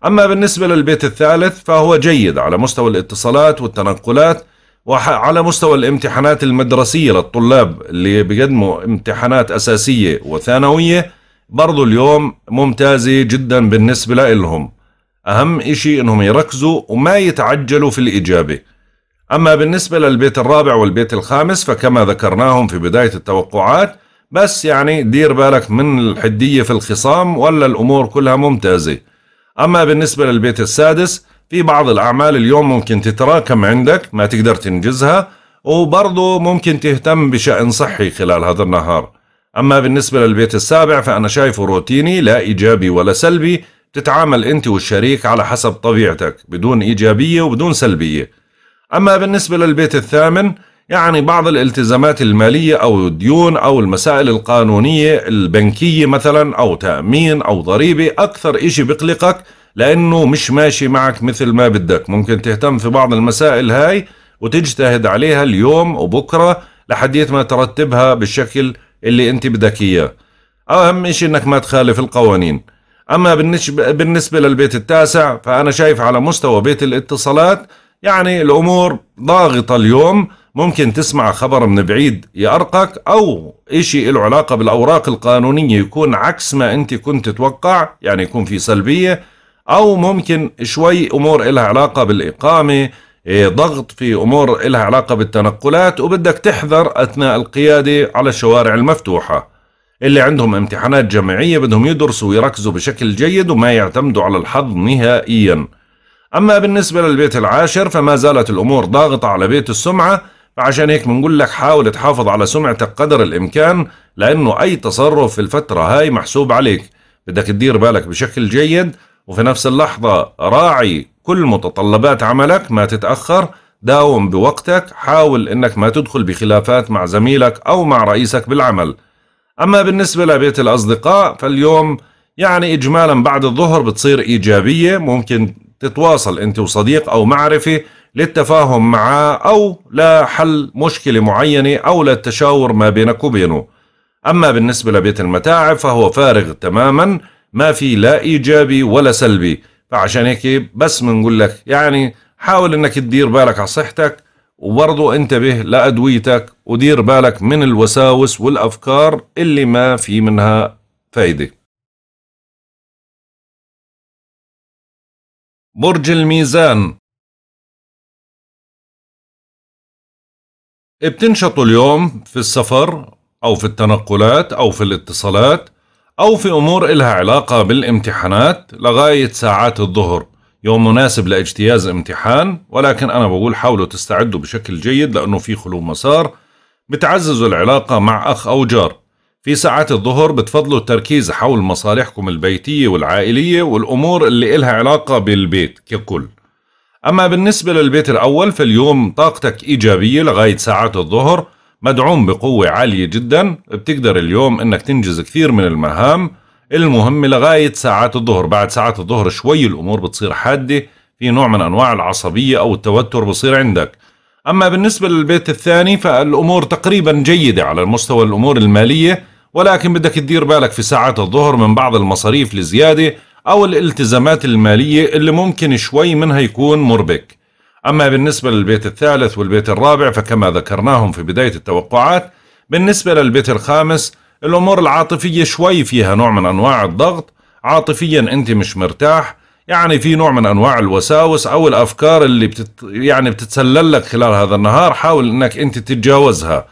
S1: أما بالنسبة للبيت الثالث فهو جيد على مستوى الاتصالات والتنقلات وعلى مستوى الامتحانات المدرسية للطلاب اللي بيقدموا امتحانات أساسية وثانوية برضو اليوم ممتازة جدا بالنسبة لهم أهم إشي إنهم يركزوا وما يتعجلوا في الإجابة أما بالنسبة للبيت الرابع والبيت الخامس فكما ذكرناهم في بداية التوقعات بس يعني دير بالك من الحدية في الخصام ولا الأمور كلها ممتازة أما بالنسبة للبيت السادس في بعض الأعمال اليوم ممكن تتراكم عندك ما تقدر تنجزها وبرضه ممكن تهتم بشأن صحي خلال هذا النهار أما بالنسبة للبيت السابع فأنا شايفه روتيني لا إيجابي ولا سلبي تتعامل أنت والشريك على حسب طبيعتك بدون إيجابية وبدون سلبية أما بالنسبة للبيت الثامن يعني بعض الالتزامات المالية أو الديون أو المسائل القانونية البنكية مثلا أو تأمين أو ضريبة أكثر إشي بقلقك لأنه مش ماشي معك مثل ما بدك ممكن تهتم في بعض المسائل هاي وتجتهد عليها اليوم وبكرة لحديت ما ترتبها بالشكل اللي انت بدك اياه اهم شيء انك ما تخالف القوانين اما بالنسبه للبيت التاسع فانا شايف على مستوى بيت الاتصالات يعني الامور ضاغطه اليوم ممكن تسمع خبر من بعيد يأرقك أو إشي له علاقة بالأوراق القانونية يكون عكس ما أنت كنت تتوقع يعني يكون في سلبية أو ممكن شوي أمور إلها علاقة بالإقامة إيه، ضغط في أمور لها علاقة بالتنقلات وبدك تحذر أثناء القيادة على الشوارع المفتوحة اللي عندهم امتحانات جامعية بدهم يدرسوا ويركزوا بشكل جيد وما يعتمدوا على الحظ نهائيا أما بالنسبة للبيت العاشر فما زالت الأمور ضاغطة على بيت السمعة فعشان هيك بنقول لك حاول تحافظ على سمعتك قدر الإمكان لأنه أي تصرف في الفترة هاي محسوب عليك بدك تدير بالك بشكل جيد وفي نفس اللحظة راعي كل متطلبات عملك ما تتأخر داوم بوقتك حاول انك ما تدخل بخلافات مع زميلك او مع رئيسك بالعمل اما بالنسبة لبيت الاصدقاء فاليوم يعني اجمالا بعد الظهر بتصير ايجابية ممكن تتواصل انت وصديق او معرفة للتفاهم معه او لحل مشكلة معينة او للتشاور ما بينك وبينه اما بالنسبة لبيت المتاعب فهو فارغ تماما ما في لا ايجابي ولا سلبي فعشان هيك بس بنقول لك يعني حاول انك تدير بالك على صحتك وبرضه انتبه لادويتك ودير بالك من الوساوس والافكار اللي ما في منها فايده
S2: برج الميزان بتنشطوا اليوم في السفر
S1: أو في التنقلات أو في الاتصالات أو في أمور إلها علاقة بالامتحانات لغاية ساعات الظهر يوم مناسب لاجتياز امتحان ولكن أنا بقول حاولوا تستعدوا بشكل جيد لأنه في خلو مسار بتعززوا العلاقة مع أخ أو جار في ساعات الظهر بتفضلوا التركيز حول مصالحكم البيتية والعائلية والأمور اللي إلها علاقة بالبيت ككل أما بالنسبة للبيت الأول فاليوم طاقتك إيجابية لغاية ساعات الظهر مدعوم بقوة عالية جدا بتقدر اليوم انك تنجز كثير من المهام المهمة لغاية ساعات الظهر بعد ساعات الظهر شوي الامور بتصير حادة في نوع من انواع العصبية او التوتر بصير عندك اما بالنسبة للبيت الثاني فالامور تقريبا جيدة على مستوى الامور المالية ولكن بدك تدير بالك في ساعات الظهر من بعض المصاريف الزيادة او الالتزامات المالية اللي ممكن شوي منها يكون مربك أما بالنسبة للبيت الثالث والبيت الرابع فكما ذكرناهم في بداية التوقعات بالنسبة للبيت الخامس الأمور العاطفية شوي فيها نوع من أنواع الضغط عاطفيا أنت مش مرتاح يعني في نوع من أنواع الوساوس أو الأفكار اللي بتت يعني بتتسلل لك خلال هذا النهار حاول أنك أنت تتجاوزها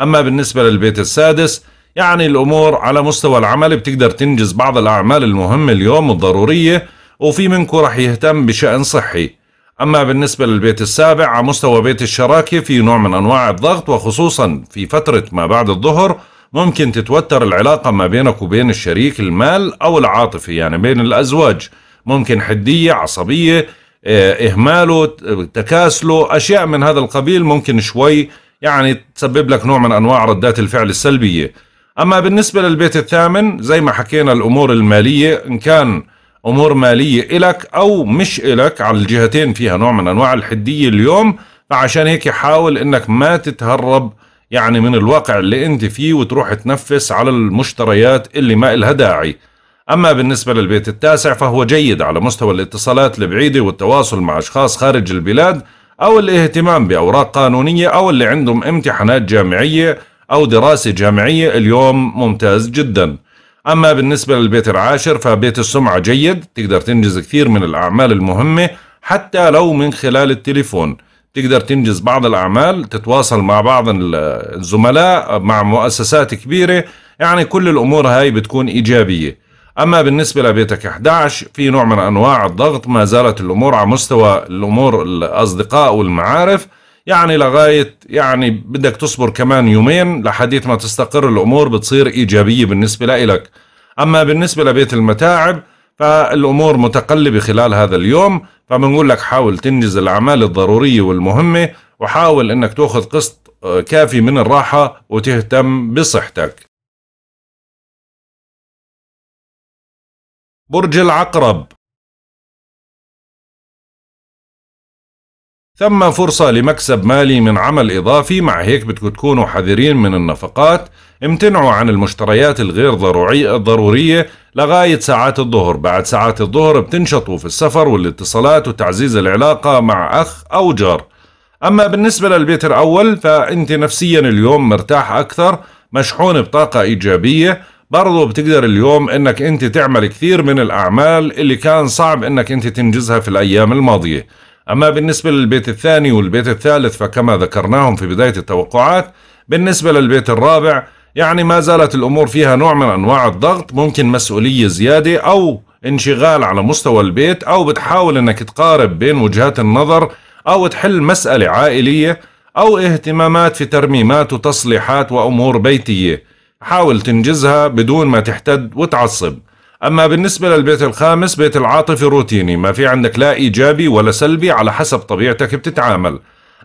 S1: أما بالنسبة للبيت السادس يعني الأمور على مستوى العمل بتقدر تنجز بعض الأعمال المهمة اليوم الضرورية وفي منكم رح يهتم بشأن صحي أما بالنسبة للبيت السابع على مستوى بيت الشراكة في نوع من أنواع الضغط وخصوصا في فترة ما بعد الظهر ممكن تتوتر العلاقة ما بينك وبين الشريك المال أو العاطفي يعني بين الأزواج ممكن حدية عصبية آه، إهماله تكاسله أشياء من هذا القبيل ممكن شوي يعني تسبب لك نوع من أنواع ردات الفعل السلبية أما بالنسبة للبيت الثامن زي ما حكينا الأمور المالية إن كان امور ماليه الك او مش الك على الجهتين فيها نوع من انواع الحديه اليوم فعشان هيك حاول انك ما تتهرب يعني من الواقع اللي انت فيه وتروح تنفس على المشتريات اللي ما إلها داعي أما بالنسبة للبيت التاسع فهو جيد على مستوى الاتصالات البعيدة والتواصل مع أشخاص خارج البلاد أو الاهتمام بأوراق قانونية أو اللي عندهم امتحانات جامعية أو دراسة جامعية اليوم ممتاز جدا أما بالنسبة للبيت العاشر فبيت السمعة جيد تقدر تنجز كثير من الأعمال المهمة حتى لو من خلال التليفون تقدر تنجز بعض الأعمال تتواصل مع بعض الزملاء مع مؤسسات كبيرة يعني كل الأمور هاي بتكون إيجابية أما بالنسبة لبيتك 11 في نوع من أنواع الضغط ما زالت الأمور على مستوى الأمور الأصدقاء والمعارف يعني لغاية يعني بدك تصبر كمان يومين لحديث ما تستقر الأمور بتصير إيجابية بالنسبة لإلك أما بالنسبة لبيت المتاعب فالأمور متقلبة خلال هذا اليوم فبنقول لك حاول تنجز الأعمال الضرورية والمهمة وحاول أنك تأخذ قسط آه، كافي من الراحة وتهتم
S2: بصحتك برج العقرب
S1: ثم فرصة لمكسب مالي من عمل إضافي مع هيك بدكم تكونوا حذرين من النفقات امتنعوا عن المشتريات الغير ضروري ضرورية لغاية ساعات الظهر بعد ساعات الظهر بتنشطوا في السفر والاتصالات وتعزيز العلاقة مع أخ أو جار أما بالنسبة للبيت الأول فأنت نفسيا اليوم مرتاح أكثر مشحون بطاقة إيجابية برضو بتقدر اليوم انك انت تعمل كثير من الاعمال اللي كان صعب انك انت تنجزها في الايام الماضيه أما بالنسبة للبيت الثاني والبيت الثالث فكما ذكرناهم في بداية التوقعات بالنسبة للبيت الرابع يعني ما زالت الأمور فيها نوع من أنواع الضغط ممكن مسؤولية زيادة أو انشغال على مستوى البيت أو بتحاول أنك تقارب بين وجهات النظر أو تحل مسألة عائلية أو اهتمامات في ترميمات وتصليحات وأمور بيتية حاول تنجزها بدون ما تحتد وتعصب أما بالنسبة للبيت الخامس بيت العاطفة روتيني ما في عندك لا إيجابي ولا سلبي على حسب طبيعتك بتتعامل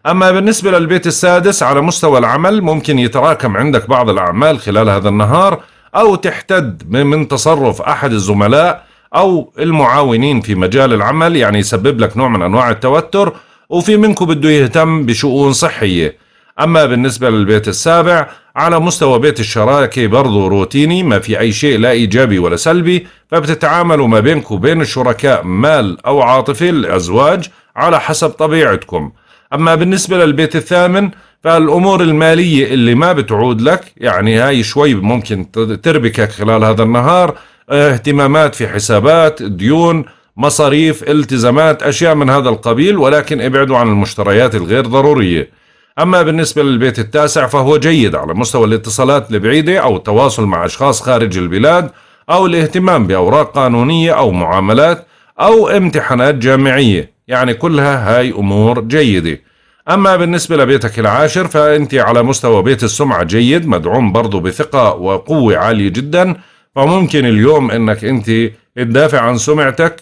S1: أما بالنسبة للبيت السادس على مستوى العمل ممكن يتراكم عندك بعض الأعمال خلال هذا النهار أو تحتد من تصرف أحد الزملاء أو المعاونين في مجال العمل يعني يسبب لك نوع من أنواع التوتر وفي منكم بده يهتم بشؤون صحية أما بالنسبة للبيت السابع على مستوى بيت الشراكة برضو روتيني ما في أي شيء لا إيجابي ولا سلبي فبتتعاملوا ما بينكم وبين الشركاء مال أو عاطفة الأزواج على حسب طبيعتكم أما بالنسبة للبيت الثامن فالأمور المالية اللي ما بتعود لك يعني هاي شوي ممكن تربكك خلال هذا النهار آه، اهتمامات في حسابات ديون مصاريف التزامات أشياء من هذا القبيل ولكن ابعدوا عن المشتريات الغير ضرورية أما بالنسبة للبيت التاسع فهو جيد على مستوى الاتصالات البعيدة أو التواصل مع أشخاص خارج البلاد أو الاهتمام بأوراق قانونية أو معاملات أو امتحانات جامعية يعني كلها هاي أمور جيدة أما بالنسبة لبيتك العاشر فأنت على مستوى بيت السمعة جيد مدعوم برضو بثقة وقوة عالية جدا فممكن اليوم أنك أنت تدافع عن سمعتك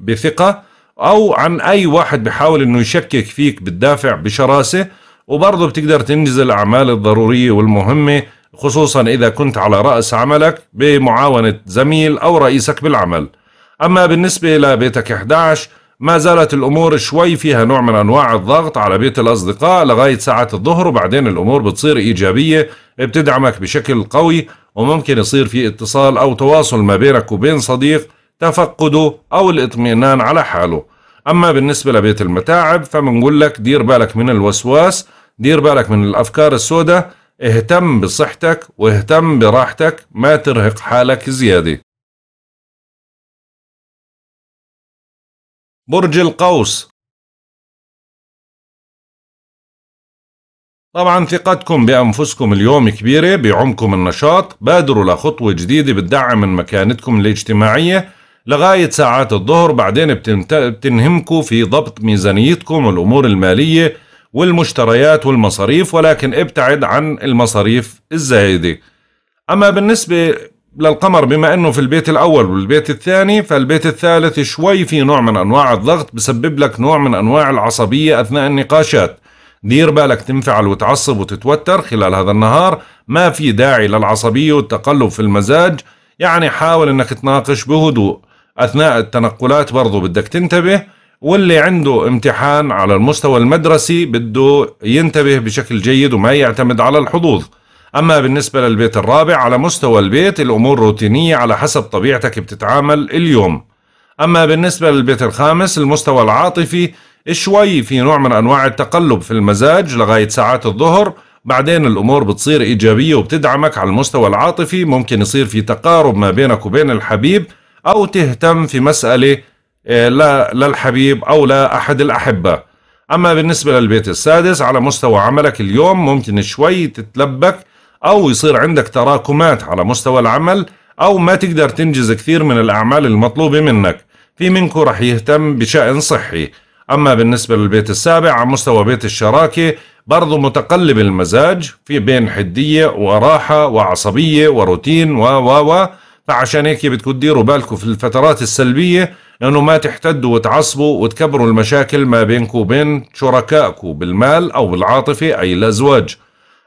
S1: بثقة أو عن أي واحد بحاول أنه يشكك فيك بالدافع بشراسة وبرضه بتقدر تنجز الأعمال الضرورية والمهمة خصوصا إذا كنت على رأس عملك بمعاونة زميل أو رئيسك بالعمل أما بالنسبة لبيتك 11 ما زالت الأمور شوي فيها نوع من أنواع الضغط على بيت الأصدقاء لغاية ساعة الظهر وبعدين الأمور بتصير إيجابية بتدعمك بشكل قوي وممكن يصير في اتصال أو تواصل ما بينك وبين صديق تفقده أو الاطمئنان على حاله أما بالنسبة لبيت المتاعب فبنقول لك دير بالك من الوسواس دير بالك من الأفكار السوداء اهتم بصحتك واهتم براحتك ما ترهق حالك زيادة
S2: برج القوس
S1: طبعا ثقتكم بأنفسكم اليوم كبيرة بعمكم النشاط بادروا لخطوة جديدة بتدعم من مكانتكم الاجتماعية لغاية ساعات الظهر بعدين بتنهمكم في ضبط ميزانيتكم والأمور المالية والمشتريات والمصاريف ولكن ابتعد عن المصاريف الزايدة أما بالنسبة للقمر بما أنه في البيت الأول والبيت الثاني فالبيت الثالث شوي في نوع من أنواع الضغط بسبب لك نوع من أنواع العصبية أثناء النقاشات دير بالك تنفعل وتعصب وتتوتر خلال هذا النهار ما في داعي للعصبية والتقلب في المزاج يعني حاول أنك تناقش بهدوء أثناء التنقلات برضو بدك تنتبه واللي عنده امتحان على المستوى المدرسي بده ينتبه بشكل جيد وما يعتمد على الحظوظ أما بالنسبة للبيت الرابع على مستوى البيت الأمور روتينية على حسب طبيعتك بتتعامل اليوم أما بالنسبة للبيت الخامس المستوى العاطفي شوي في نوع من أنواع التقلب في المزاج لغاية ساعات الظهر بعدين الأمور بتصير إيجابية وبتدعمك على المستوى العاطفي ممكن يصير في تقارب ما بينك وبين الحبيب أو تهتم في مسألة إيه، لا للحبيب أو لأحد الأحبة أما بالنسبة للبيت السادس على مستوى عملك اليوم ممكن شوي تتلبك أو يصير عندك تراكمات على مستوى العمل أو ما تقدر تنجز كثير من الأعمال المطلوبة منك في منكم رح يهتم بشأن صحي أما بالنسبة للبيت السابع على مستوى بيت الشراكة برضو متقلب المزاج في بين حدية وراحة وعصبية وروتين و و و فعشان هيك بدكم تديروا بالكم في الفترات السلبية انه ما تحتدوا وتعصبوا وتكبروا المشاكل ما بينكم وبين شركائكم بالمال او بالعاطفه اي الازواج.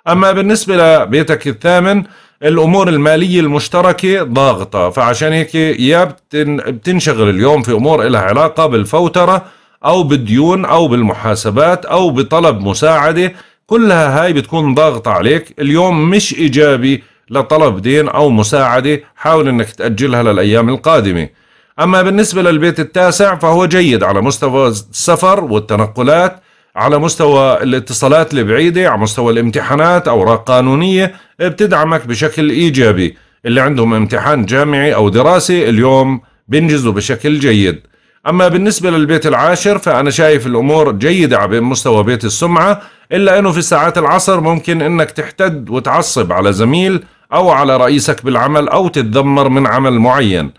S1: اما بالنسبه لبيتك الثامن الامور الماليه المشتركه ضاغطه فعشان هيك يا بتنشغل اليوم في امور لها علاقه بالفوتره او بالديون او بالمحاسبات او بطلب مساعده كلها هاي بتكون ضاغطه عليك اليوم مش ايجابي لطلب دين او مساعده حاول انك تاجلها للايام القادمه أما بالنسبة للبيت التاسع فهو جيد على مستوى السفر والتنقلات على مستوى الاتصالات البعيدة على مستوى الامتحانات أوراق قانونية بتدعمك بشكل إيجابي اللي عندهم امتحان جامعي أو دراسي اليوم بينجزوا بشكل جيد أما بالنسبة للبيت العاشر فأنا شايف الأمور جيدة على مستوى بيت السمعة إلا أنه في ساعات العصر ممكن أنك تحتد وتعصب على زميل أو على رئيسك بالعمل أو تتذمر من عمل معين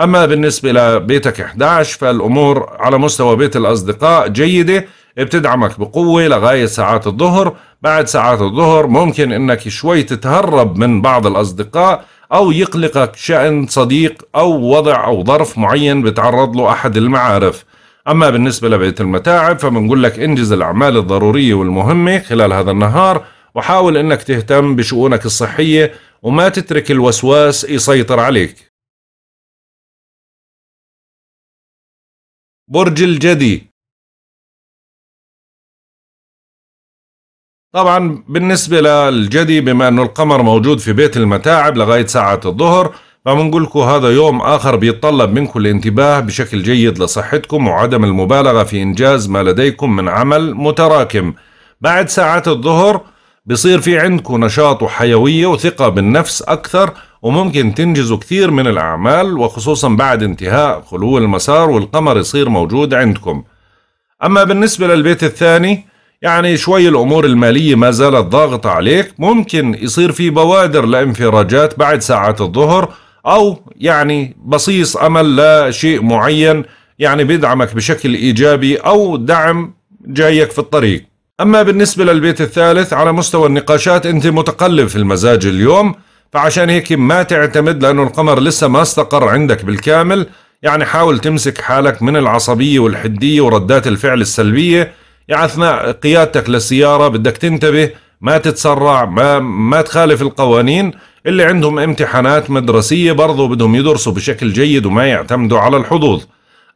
S1: أما بالنسبة لبيتك 11 فالأمور على مستوى بيت الأصدقاء جيدة بتدعمك بقوة لغاية ساعات الظهر بعد ساعات الظهر ممكن أنك شوي تتهرب من بعض الأصدقاء أو يقلقك شأن صديق أو وضع أو ظرف معين بتعرض له أحد المعارف أما بالنسبة لبيت المتاعب فبنقول لك انجز الأعمال الضرورية والمهمة خلال هذا النهار وحاول أنك تهتم بشؤونك الصحية وما تترك الوسواس يسيطر عليك
S2: برج الجدي
S1: طبعا بالنسبة للجدي بما أنه القمر موجود في بيت المتاعب لغاية ساعة الظهر فبنقول لكم هذا يوم آخر بيتطلب منكم الانتباه بشكل جيد لصحتكم وعدم المبالغة في إنجاز ما لديكم من عمل متراكم بعد ساعات الظهر بصير في عندكم نشاط وحيوية وثقة بالنفس أكثر وممكن تنجزوا كثير من الأعمال وخصوصا بعد انتهاء خلو المسار والقمر يصير موجود عندكم أما بالنسبة للبيت الثاني يعني شوي الأمور المالية ما زالت ضاغطة عليك ممكن يصير في بوادر لانفراجات بعد ساعات الظهر أو يعني بصيص أمل لشيء معين يعني بيدعمك بشكل إيجابي أو دعم جايك في الطريق أما بالنسبة للبيت الثالث على مستوى النقاشات أنت متقلب في المزاج اليوم فعشان هيك ما تعتمد لأنه القمر لسه ما استقر عندك بالكامل يعني حاول تمسك حالك من العصبية والحدية وردات الفعل السلبية يعني أثناء قيادتك للسيارة بدك تنتبه ما تتسرع ما, ما تخالف القوانين اللي عندهم امتحانات مدرسية برضو بدهم يدرسوا بشكل جيد وما يعتمدوا على الحظوظ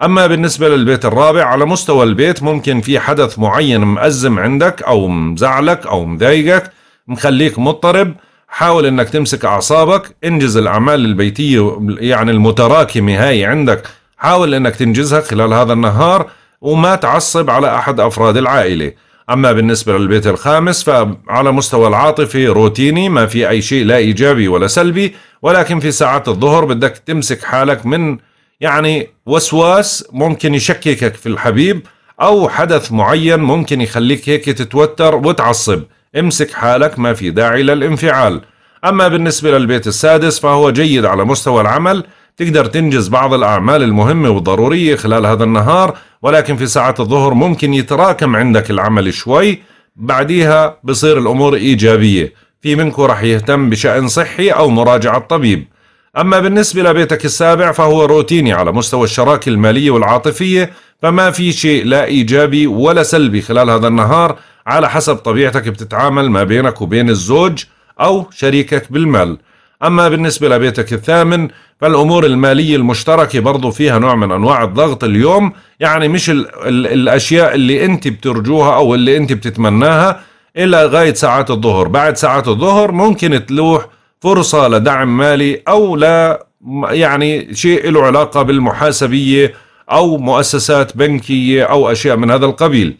S1: أما بالنسبة للبيت الرابع على مستوى البيت ممكن في حدث معين مأزم عندك أو مزعلك أو مضايقك مخليك مضطرب حاول انك تمسك اعصابك انجز الاعمال البيتيه يعني المتراكمه هاي عندك حاول انك تنجزها خلال هذا النهار وما تعصب على احد افراد العائله اما بالنسبه للبيت الخامس فعلى مستوى العاطفي روتيني ما في اي شيء لا ايجابي ولا سلبي ولكن في ساعات الظهر بدك تمسك حالك من يعني وسواس ممكن يشككك في الحبيب او حدث معين ممكن يخليك هيك تتوتر وتعصب امسك حالك ما في داعي للانفعال أما بالنسبة للبيت السادس فهو جيد على مستوى العمل تقدر تنجز بعض الأعمال المهمة والضرورية خلال هذا النهار ولكن في ساعة الظهر ممكن يتراكم عندك العمل شوي بعديها بصير الأمور إيجابية في منكم رح يهتم بشأن صحي أو مراجعة طبيب أما بالنسبة لبيتك السابع فهو روتيني على مستوى الشراكة المالية والعاطفية فما في شيء لا إيجابي ولا سلبي خلال هذا النهار على حسب طبيعتك بتتعامل ما بينك وبين الزوج أو شريكك بالمال أما بالنسبة لبيتك الثامن فالأمور المالية المشتركة برضو فيها نوع من أنواع الضغط اليوم يعني مش الـ الـ الأشياء اللي أنت بترجوها أو اللي أنت بتتمناها إلا غاية ساعات الظهر بعد ساعات الظهر ممكن تلوح فرصة لدعم مالي أو لا يعني شيء له علاقة بالمحاسبية أو مؤسسات بنكية أو أشياء من هذا القبيل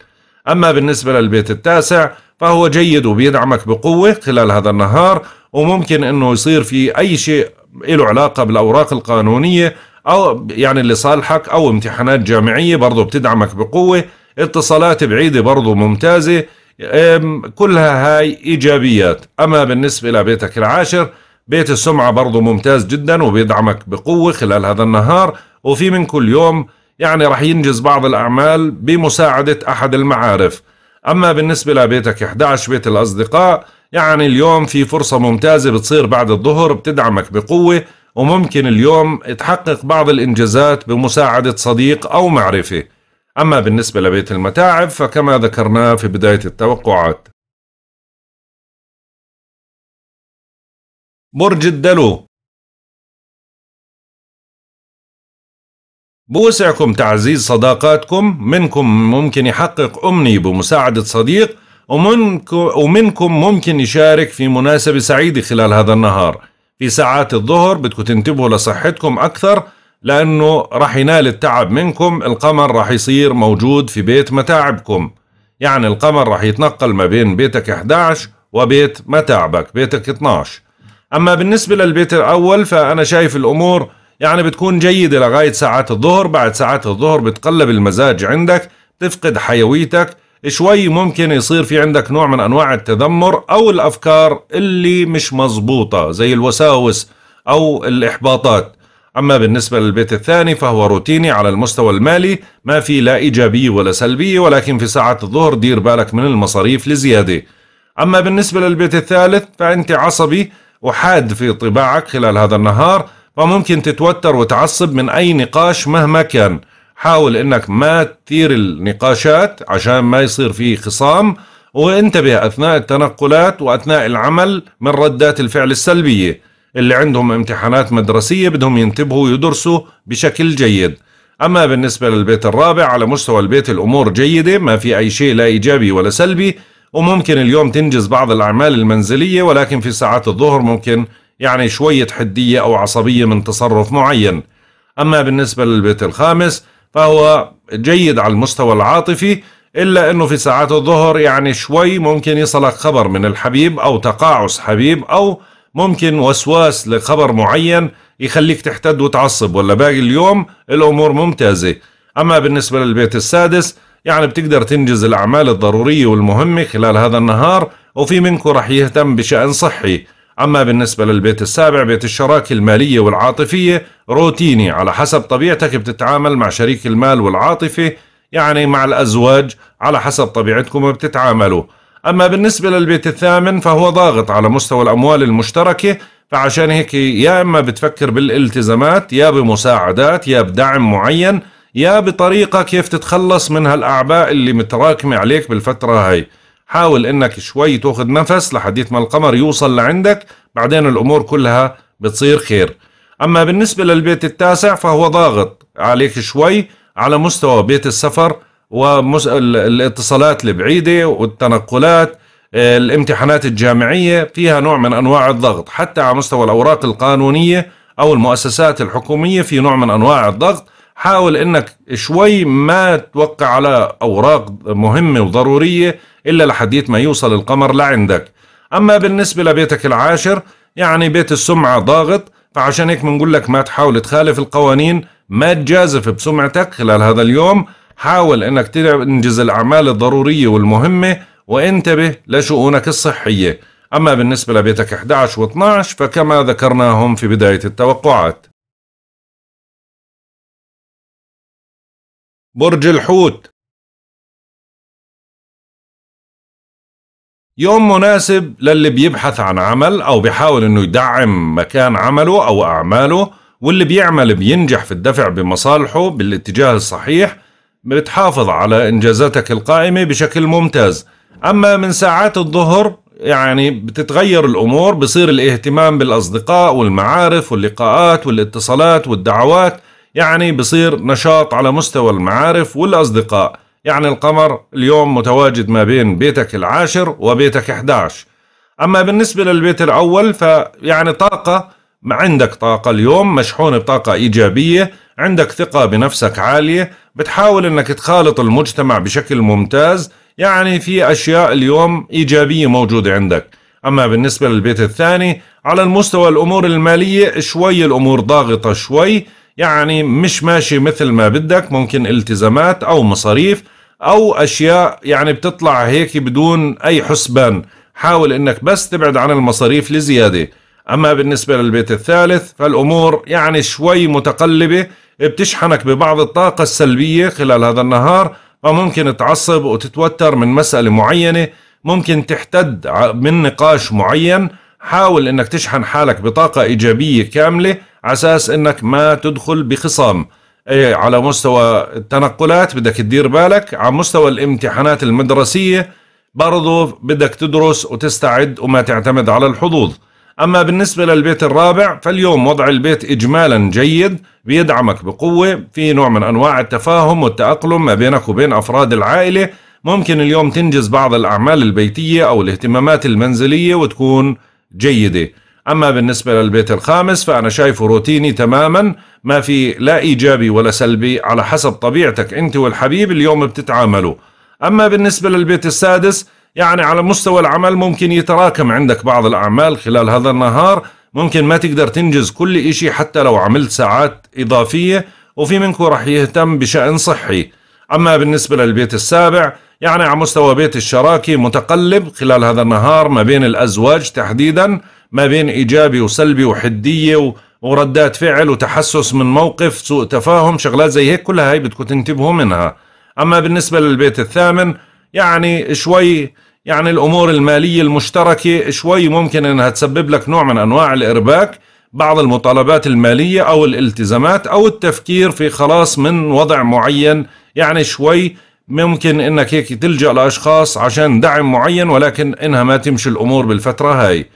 S1: أما بالنسبة للبيت التاسع فهو جيد وبيدعمك بقوة خلال هذا النهار وممكن أنه يصير في أي شيء له علاقة بالأوراق القانونية أو يعني اللي صالحك أو امتحانات جامعية برضه بتدعمك بقوة اتصالات بعيدة برضه ممتازة كلها هاي إيجابيات أما بالنسبة لبيتك العاشر بيت السمعة برضه ممتاز جدا وبيدعمك بقوة خلال هذا النهار وفي من كل يوم يعني رح ينجز بعض الأعمال بمساعدة أحد المعارف أما بالنسبة لبيتك 11 بيت الأصدقاء يعني اليوم في فرصة ممتازة بتصير بعد الظهر بتدعمك بقوة وممكن اليوم تحقق بعض الإنجازات بمساعدة صديق أو معرفة أما بالنسبة لبيت المتاعب فكما ذكرناه في
S2: بداية التوقعات برج الدلو
S1: بوسعكم تعزيز صداقاتكم منكم ممكن يحقق أمني بمساعدة صديق ومنكم ممكن يشارك في مناسبة سعيدة خلال هذا النهار في ساعات الظهر بدكم تنتبهوا لصحتكم أكثر لأنه رح ينال التعب منكم القمر رح يصير موجود في بيت متاعبكم يعني القمر رح يتنقل ما بين بيتك 11 وبيت متاعبك بيتك 12 أما بالنسبة للبيت الأول فأنا شايف الأمور يعني بتكون جيدة لغاية ساعات الظهر بعد ساعات الظهر بتقلب المزاج عندك تفقد حيويتك شوي ممكن يصير في عندك نوع من أنواع التذمر أو الأفكار اللي مش مزبوطة زي الوساوس أو الإحباطات أما بالنسبة للبيت الثاني فهو روتيني على المستوى المالي ما في لا إيجابية ولا سلبية ولكن في ساعات الظهر دير بالك من المصاريف لزيادة أما بالنسبة للبيت الثالث فأنت عصبي وحاد في طباعك خلال هذا النهار فممكن تتوتر وتعصب من أي نقاش مهما كان حاول انك ما تثير النقاشات عشان ما يصير في خصام وانتبه اثناء التنقلات واثناء العمل من ردات الفعل السلبيه اللي عندهم امتحانات مدرسيه بدهم ينتبهوا ويدرسوا بشكل جيد اما بالنسبه للبيت الرابع على مستوى البيت الامور جيده ما في اي شيء لا ايجابي ولا سلبي وممكن اليوم تنجز بعض الاعمال المنزليه ولكن في ساعات الظهر ممكن يعني شوية حدية أو عصبية من تصرف معين أما بالنسبة للبيت الخامس فهو جيد على المستوى العاطفي إلا أنه في ساعات الظهر يعني شوي ممكن يصلك خبر من الحبيب أو تقاعس حبيب أو ممكن وسواس لخبر معين يخليك تحتد وتعصب ولا باقي اليوم الأمور ممتازة أما بالنسبة للبيت السادس يعني بتقدر تنجز الأعمال الضرورية والمهمة خلال هذا النهار وفي منكم رح يهتم بشأن صحي أما بالنسبة للبيت السابع بيت الشراكة المالية والعاطفية روتيني على حسب طبيعتك بتتعامل مع شريك المال والعاطفة يعني مع الأزواج على حسب طبيعتكم بتتعاملوا أما بالنسبة للبيت الثامن فهو ضاغط على مستوى الأموال المشتركة فعشان هيك يا إما بتفكر بالالتزامات يا بمساعدات يا بدعم معين يا بطريقة كيف تتخلص من هالأعباء اللي متراكمة عليك بالفترة هاي حاول انك شوي تاخذ نفس لحديث ما القمر يوصل لعندك بعدين الامور كلها بتصير خير اما بالنسبه للبيت التاسع فهو ضاغط عليك شوي على مستوى بيت السفر والاتصالات البعيده والتنقلات الامتحانات الجامعيه فيها نوع من انواع الضغط حتى على مستوى الاوراق القانونيه او المؤسسات الحكوميه في نوع من انواع الضغط حاول انك شوي ما توقع على اوراق مهمه وضروريه إلا لحديت ما يوصل القمر لعندك أما بالنسبة لبيتك العاشر يعني بيت السمعة ضاغط فعشان هيك بنقول لك ما تحاول تخالف القوانين ما تجازف بسمعتك خلال هذا اليوم حاول انك تنجز الاعمال الضرورية والمهمة وانتبه لشؤونك الصحية اما بالنسبة لبيتك 11 و12 فكما ذكرناهم في بداية التوقعات
S2: برج الحوت
S1: يوم مناسب للي بيبحث عن عمل أو بيحاول إنه يدعم مكان عمله أو أعماله واللي بيعمل بينجح في الدفع بمصالحه بالاتجاه الصحيح بتحافظ على إنجازاتك القائمة بشكل ممتاز أما من ساعات الظهر يعني بتتغير الأمور بصير الاهتمام بالأصدقاء والمعارف واللقاءات والاتصالات والدعوات يعني بصير نشاط على مستوى المعارف والأصدقاء يعني القمر اليوم متواجد ما بين بيتك العاشر وبيتك 11 أما بالنسبة للبيت الأول فيعني طاقة عندك طاقة اليوم مشحون بطاقة إيجابية عندك ثقة بنفسك عالية بتحاول أنك تخالط المجتمع بشكل ممتاز يعني في أشياء اليوم إيجابية موجودة عندك أما بالنسبة للبيت الثاني على المستوى الأمور المالية شوي الأمور ضاغطة شوي يعني مش ماشي مثل ما بدك ممكن التزامات أو مصاريف أو أشياء يعني بتطلع هيك بدون أي حسبان حاول أنك بس تبعد عن المصاريف لزيادة أما بالنسبة للبيت الثالث فالأمور يعني شوي متقلبة بتشحنك ببعض الطاقة السلبية خلال هذا النهار فممكن تعصب وتتوتر من مسألة معينة ممكن تحتد من نقاش معين حاول انك تشحن حالك بطاقة ايجابية كاملة على اساس انك ما تدخل بخصام على مستوى التنقلات بدك تدير بالك على مستوى الامتحانات المدرسيه برضو بدك تدرس وتستعد وما تعتمد على الحظوظ أما بالنسبة للبيت الرابع فاليوم وضع البيت إجمالا جيد بيدعمك بقوة في نوع من أنواع التفاهم والتأقلم ما بينك وبين أفراد العائلة ممكن اليوم تنجز بعض الأعمال البيتية أو الاهتمامات المنزلية وتكون جيدة أما بالنسبة للبيت الخامس فأنا شايفه روتيني تماما ما في لا إيجابي ولا سلبي على حسب طبيعتك أنت والحبيب اليوم بتتعاملوا أما بالنسبة للبيت السادس يعني على مستوى العمل ممكن يتراكم عندك بعض الأعمال خلال هذا النهار ممكن ما تقدر تنجز كل إشي حتى لو عملت ساعات إضافية وفي منكم رح يهتم بشأن صحي أما بالنسبة للبيت السابع يعني على مستوى بيت الشراكة متقلب خلال هذا النهار ما بين الأزواج تحديداً ما بين إيجابي وسلبي وحدية وردات فعل وتحسس من موقف سوء تفاهم شغلات زي هيك كلها هاي بدكم تنتبهوا منها أما بالنسبة للبيت الثامن يعني شوي يعني الأمور المالية المشتركة شوي ممكن أنها تسبب لك نوع من أنواع الإرباك بعض المطالبات المالية أو الالتزامات أو التفكير في خلاص من وضع معين يعني شوي ممكن انك هيك تلجأ لأشخاص عشان دعم معين ولكن انها ما تمشي الأمور بالفترة هاي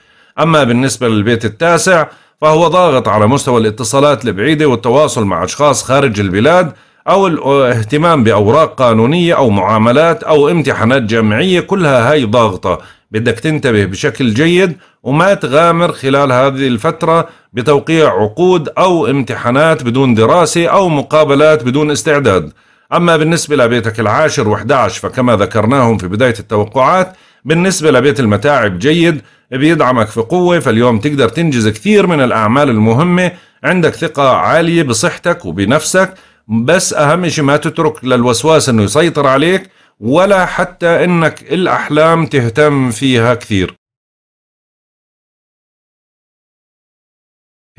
S1: أما بالنسبة للبيت التاسع فهو ضاغط على مستوى الاتصالات البعيدة والتواصل مع أشخاص خارج البلاد أو الاهتمام بأوراق قانونية أو معاملات أو امتحانات جامعية كلها هاي ضاغطة بدك تنتبه بشكل جيد وما تغامر خلال هذه الفترة بتوقيع عقود أو امتحانات بدون دراسة أو مقابلات بدون استعداد أما بالنسبة لبيتك العاشر و11 فكما ذكرناهم في بداية التوقعات بالنسبة لبيت المتاعب جيد بيدعمك في قوة فاليوم تقدر تنجز كثير من الأعمال المهمة عندك ثقة عالية بصحتك وبنفسك بس أهم شيء ما تترك للوسواس أنه يسيطر عليك ولا حتى أنك
S3: الأحلام تهتم فيها كثير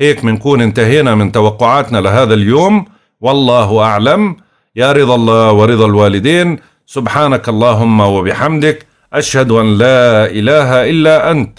S1: هيك منكون انتهينا من توقعاتنا لهذا اليوم والله أعلم يا رضا الله ورضا الوالدين سبحانك اللهم وبحمدك أشهد أن لا إله إلا أنت